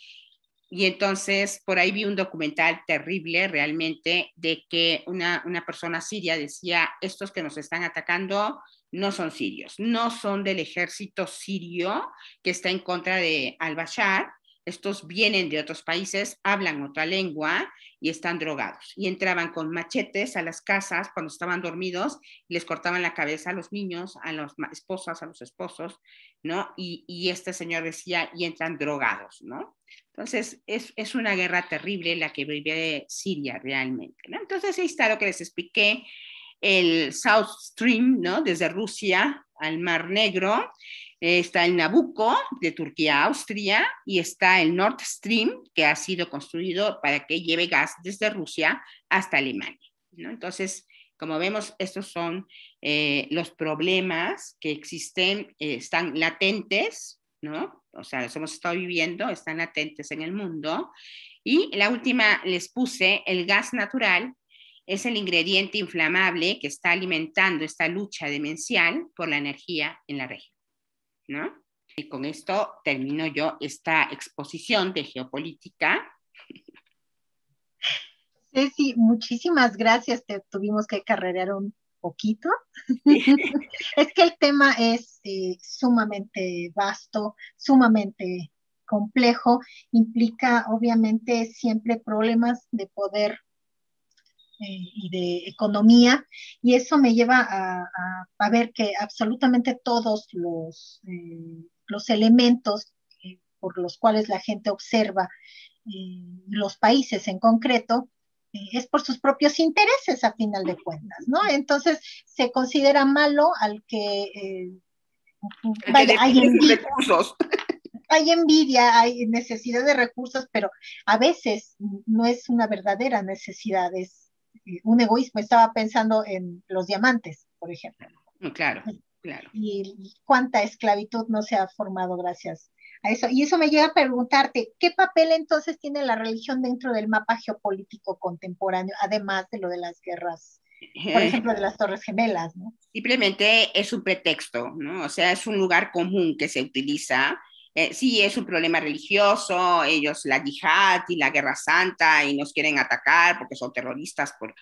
B: Y entonces por ahí vi un documental terrible realmente de que una, persona siria decía, estos que nos están atacando no son sirios, no son del ejército sirio que está en contra de al-Bashar, estos vienen de otros países, hablan otra lengua y están drogados. Y entraban con machetes a las casas cuando estaban dormidos y les cortaban la cabeza a los niños, a las esposas, a los esposos, ¿no? Y, este señor decía, y entran drogados, ¿no? Entonces, es, es, una guerra terrible la que vive Siria realmente, ¿no? Entonces, ahí está lo que les expliqué, el South Stream, ¿no? Desde Rusia al Mar Negro está el Nabucco de Turquía a Austria y está el Nord Stream que ha sido construido para que lleve gas desde Rusia hasta Alemania. Entonces, como vemos, estos son eh, los problemas que existen, eh, están latentes, ¿no? O sea, los hemos estado viviendo, están latentes en el mundo. Y la última les puse, el gas natural es el ingrediente inflamable que está alimentando esta lucha demencial por la energía en la región. ¿no? Y con esto termino yo esta exposición de geopolítica.
A: Ceci, muchísimas gracias. Te tuvimos que carrerear un poquito. es que el tema es eh, sumamente vasto, sumamente complejo, implica obviamente siempre problemas de poder eh, y de economía, y eso me lleva a, ver que absolutamente todos los, eh, elementos eh, por los cuales la gente observa los países en concreto, es por sus propios intereses a final de cuentas, ¿no? Entonces se considera malo al que...
B: Vaya, hay recursos.
A: hay envidia, hay necesidad de recursos, pero a veces no es una verdadera necesidad, es un egoísmo, estaba pensando en los diamantes,
B: por ejemplo. Mm, claro, claro.
A: Y cuánta esclavitud no se ha formado gracias a eso. Y eso me llega a preguntarte, ¿qué papel entonces tiene la religión dentro del mapa geopolítico contemporáneo, además de lo de las guerras?
B: Por eh. ejemplo, de las Torres Gemelas, Simplemente es un pretexto, ¿no? O sea, es un lugar común que se utiliza eh, sí, es un problema religioso, ellos la yihad y la guerra santa y nos quieren atacar porque son terroristas, porque,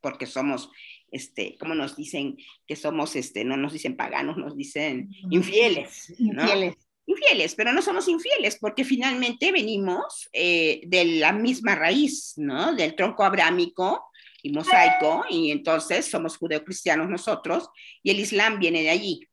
B: porque somos, este, como nos dicen que somos, este, no nos dicen paganos, nos dicen infieles. Infieles. pero no somos infieles porque finalmente venimos eh, de la misma raíz, ¿no? Del tronco abrámico y mosaico, y entonces somos judeocristianos nosotros, y el Islam viene de allí.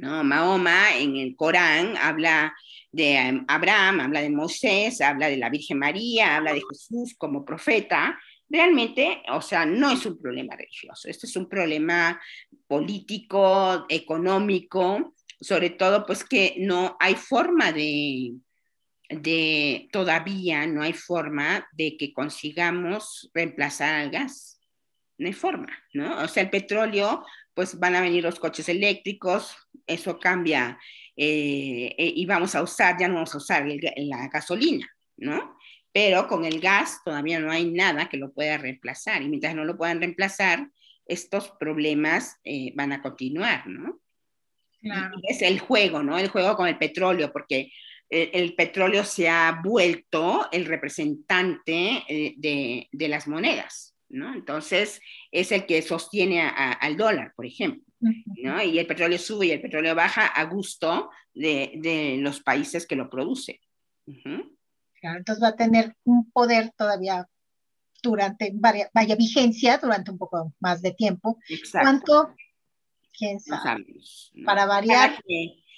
B: ¿no? Mahoma en el Corán habla de em, Abraham, habla de Moisés, habla de la Virgen María, habla de Jesús como profeta. Realmente, o sea, no es un problema religioso, esto es un problema político, económico, sobre todo pues que no hay forma de, de todavía no hay forma de que consigamos reemplazar al gas. No hay forma, ¿no? O sea, el petróleo, pues van a venir los coches eléctricos, eso cambia eh, eh, y vamos a usar, ya no vamos a usar la gasolina, ¿no? Pero con el gas todavía no hay nada que lo pueda reemplazar y mientras no lo puedan reemplazar, estos problemas eh, van a continuar, ¿no? Claro. Es el juego, ¿no? El juego con el petróleo, porque el, petróleo se ha vuelto el representante de, las monedas, ¿no? Entonces, es el que sostiene al dólar, por ejemplo. ¿no? Y el petróleo sube y el petróleo baja a gusto de, los países que lo producen.
A: entonces va a tener un poder todavía durante, vaya, vigencia durante un poco más de tiempo. ¿Cuánto? ¿Quién sabe? Para variar.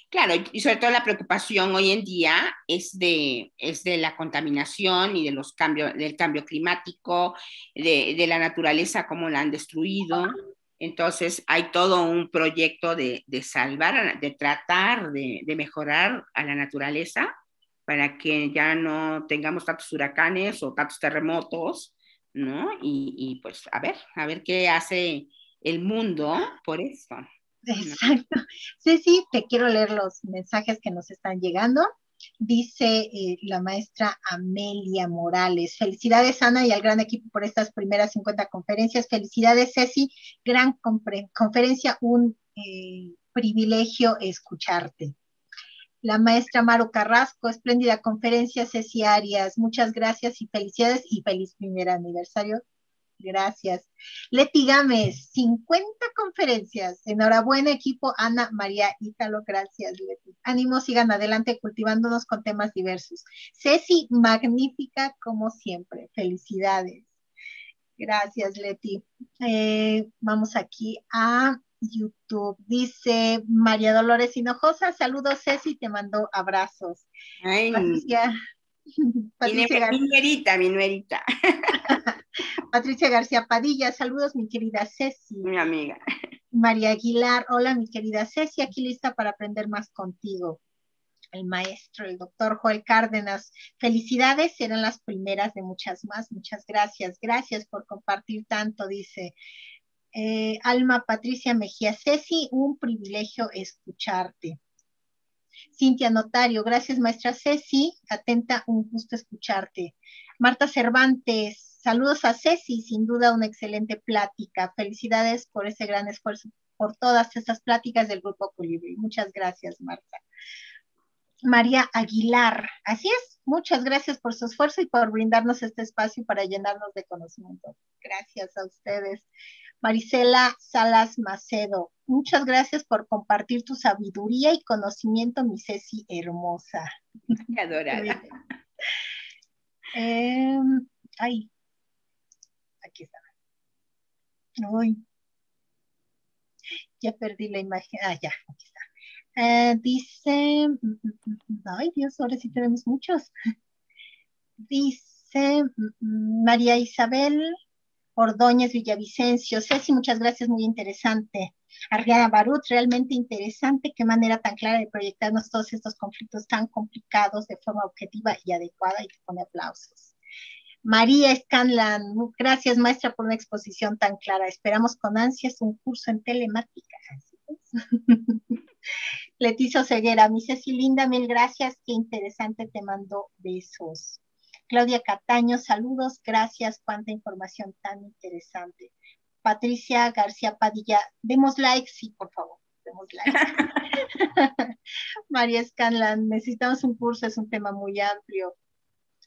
B: claro, y sobre todo la preocupación hoy en día es de, es de la contaminación y de los cambios, del cambio climático, de, de la naturaleza, como la han destruido. Entonces hay todo un proyecto de, salvar, de tratar de, mejorar a la naturaleza para que ya no tengamos tantos huracanes o tantos terremotos, ¿no? Y, pues a ver, a ver qué hace el mundo por eso. Exacto.
A: Sí, sí, te quiero leer los mensajes que nos están llegando dice eh, la maestra Amelia Morales. Felicidades, Ana, y al gran equipo por estas primeras 50 conferencias. Felicidades, Ceci. Gran conferencia, un eh, privilegio escucharte. La maestra Maru Carrasco, espléndida conferencia, Ceci Arias. Muchas gracias y felicidades y feliz primer aniversario Gracias. Leti Gámez, 50 conferencias. Enhorabuena, equipo Ana María Ítalo. Gracias, Leti. Ánimo, sigan adelante cultivándonos con temas diversos. Ceci, magnífica como siempre. Felicidades. Gracias, Leti. Eh, vamos aquí a YouTube. Dice María Dolores Hinojosa, saludos Ceci, te mando abrazos. Ay.
B: Patricia mi,
A: nuerita, Patricia García Padilla, saludos mi querida Ceci. Mi amiga. María Aguilar, hola mi querida Ceci, aquí lista para aprender más contigo. El maestro, el doctor Joel Cárdenas, felicidades, eran las primeras de muchas más. Muchas gracias, gracias por compartir tanto, dice. Eh, Alma Patricia Mejía, Ceci, un privilegio escucharte. Cintia Notario, gracias maestra Ceci, atenta, un gusto escucharte. Marta Cervantes, saludos a Ceci, sin duda una excelente plática. Felicidades por ese gran esfuerzo, por todas estas pláticas del Grupo Colibri. Muchas gracias, Marta. María Aguilar, así es, muchas gracias por su esfuerzo y por brindarnos este espacio para llenarnos de conocimiento. Gracias a ustedes. Marisela Salas Macedo, muchas gracias por compartir tu sabiduría y conocimiento, mi Ceci hermosa. Qué adorada. Em, ay, aquí está. Ya perdí la imagen. Ah, ya, aquí está. Eh, dice, mm, mm, mm, ay Dios, ahora sí tenemos muchos. Dice María Isabel Ordóñez Villavicencio. Ceci, muchas gracias, muy interesante. Arriana Barut, realmente interesante, qué manera tan clara de proyectarnos todos estos conflictos tan complicados de forma objetiva y adecuada y te pone aplausos. María Scanlan, gracias maestra por una exposición tan clara. Esperamos con ansias un curso en telemática. Leticia Ceguera, mi Ceci Linda, mil gracias, qué interesante, te mando besos. Claudia Cataño, saludos, gracias, cuánta información tan interesante. Patricia García Padilla, demos like, sí, por favor, demos like. María Escanlan, necesitamos un curso, es un tema muy amplio.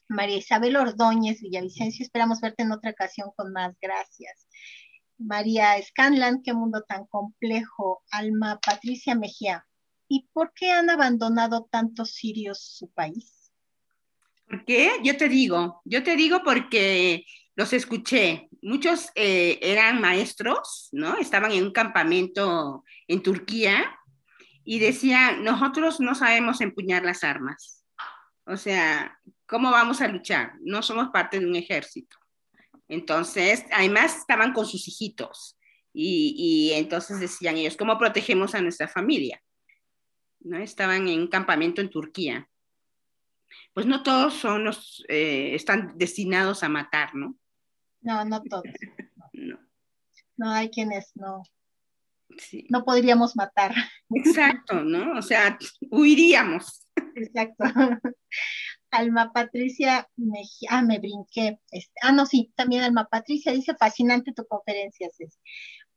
A: María Isabel Ordóñez Villavicencio, esperamos verte en otra ocasión con más gracias. María Scanlan, qué mundo tan complejo. Alma Patricia Mejía, ¿y por qué han abandonado tantos sirios su país?
B: ¿Por qué? Yo te digo, yo te digo porque los escuché. Muchos eh, eran maestros, ¿no? Estaban en un campamento en Turquía y decían, nosotros no sabemos empuñar las armas. O sea, ¿cómo vamos a luchar? No somos parte de un ejército. Entonces, además estaban con sus hijitos y, entonces decían ellos, ¿cómo protegemos a nuestra familia? ¿No? Estaban en un campamento en Turquía pues no todos son los, eh, están destinados a matar, ¿no?
A: No, no todos. no. no hay quienes no. No podríamos matar. Exacto,
B: ¿no? O sea, huiríamos.
A: Exacto. Alma Patricia, me, ah, me brinqué. Este, ah, no, sí, también Alma Patricia dice, fascinante tu conferencia, Ceci.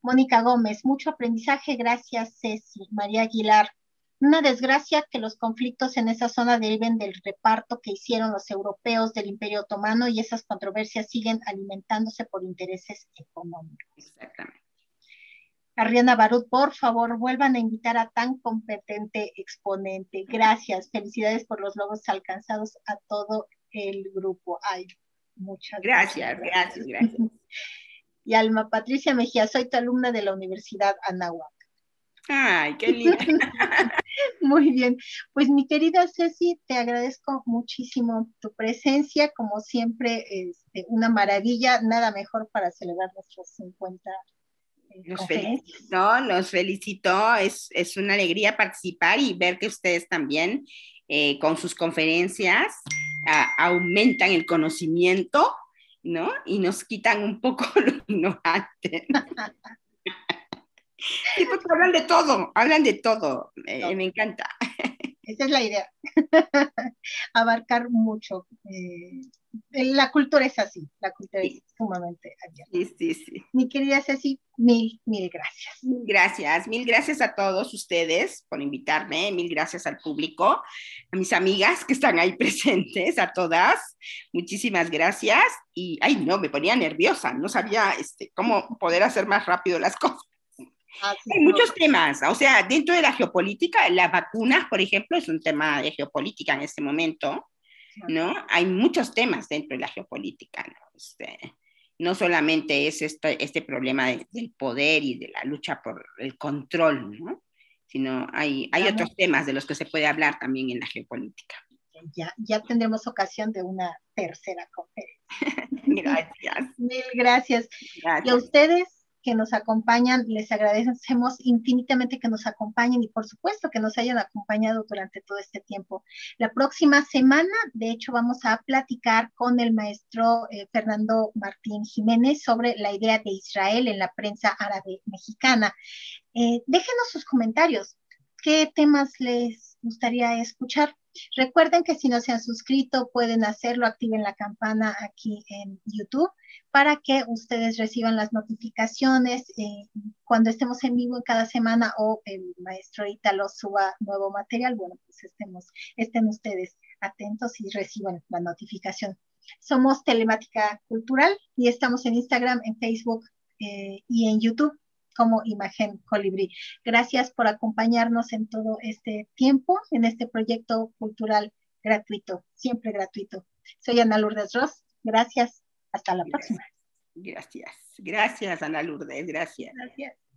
A: Mónica Gómez, mucho aprendizaje, gracias, Ceci. María Aguilar, una desgracia que los conflictos en esa zona deriven del reparto que hicieron los europeos del Imperio Otomano y esas controversias siguen alimentándose por intereses económicos. Exactamente. Ariana Barut, por favor, vuelvan a invitar a tan competente exponente. Gracias. Felicidades por los logros alcanzados a todo el grupo. Ay, muchas gracias. Gracias, gracias, gracias. y Alma Patricia Mejía, soy tu alumna de la Universidad Anahuac. Ay, qué lindo. Muy bien. Pues mi querida Ceci, te agradezco muchísimo tu presencia. Como siempre, este, una maravilla. Nada mejor para celebrar nuestros 50.
B: años. nos felicito, es, una alegría participar y ver que ustedes también eh, con sus conferencias aumentan el conocimiento, ¿no? Y nos quitan un poco lo ignorante. Sí, porque hablan de todo, hablan de todo. me encanta. Esa es la
A: idea. Abarcar mucho. Eh, la cultura es así, la cultura es
B: sumamente abierta. Sí, sí, sí.
A: Mi querida Ceci, mil, mil gracias.
B: Mil gracias, mil gracias a todos ustedes por invitarme, mil gracias al público, a mis amigas que están ahí presentes, a todas, muchísimas gracias. Y, ay, no, me ponía nerviosa, no sabía este, cómo poder hacer más rápido las cosas. Hay muchos temas, o sea, dentro de la geopolítica, las vacunas, por ejemplo, es un tema de geopolítica en este momento, ¿no? Hay muchos temas dentro de la geopolítica, ¿no? Este, no solamente es este, este problema del poder y de la lucha por el control, ¿no? Sino hay, hay otros temas de los que se puede hablar también en la geopolítica.
A: Ya, ya tendremos ocasión de una tercera conferencia. gracias. Mil gracias. gracias. ¿Y a ustedes? que nos acompañan. Les agradecemos infinitamente que nos acompañen y por supuesto que nos hayan acompañado durante todo este tiempo. La próxima semana, de hecho, vamos a platicar con el maestro eh, Fernando Martín Jiménez sobre la idea de Israel en la prensa árabe mexicana. Eh, déjenos sus comentarios. ¿Qué temas les gustaría escuchar? Recuerden que si no se han suscrito, pueden hacerlo, activen la campana aquí en YouTube para que ustedes reciban las notificaciones eh, cuando estemos en vivo cada semana o el maestro los suba nuevo material. Bueno, pues estemos, estén ustedes atentos y reciban la notificación. Somos Telemática Cultural y estamos en Instagram, en Facebook eh, y en YouTube como Imagen Colibrí. Gracias por acompañarnos en todo este tiempo, en este proyecto cultural gratuito, siempre gratuito. Soy Ana Lourdes Ross. Gracias. Hasta la próxima.
B: Gracias. Gracias, Ana Lourdes. Gracias.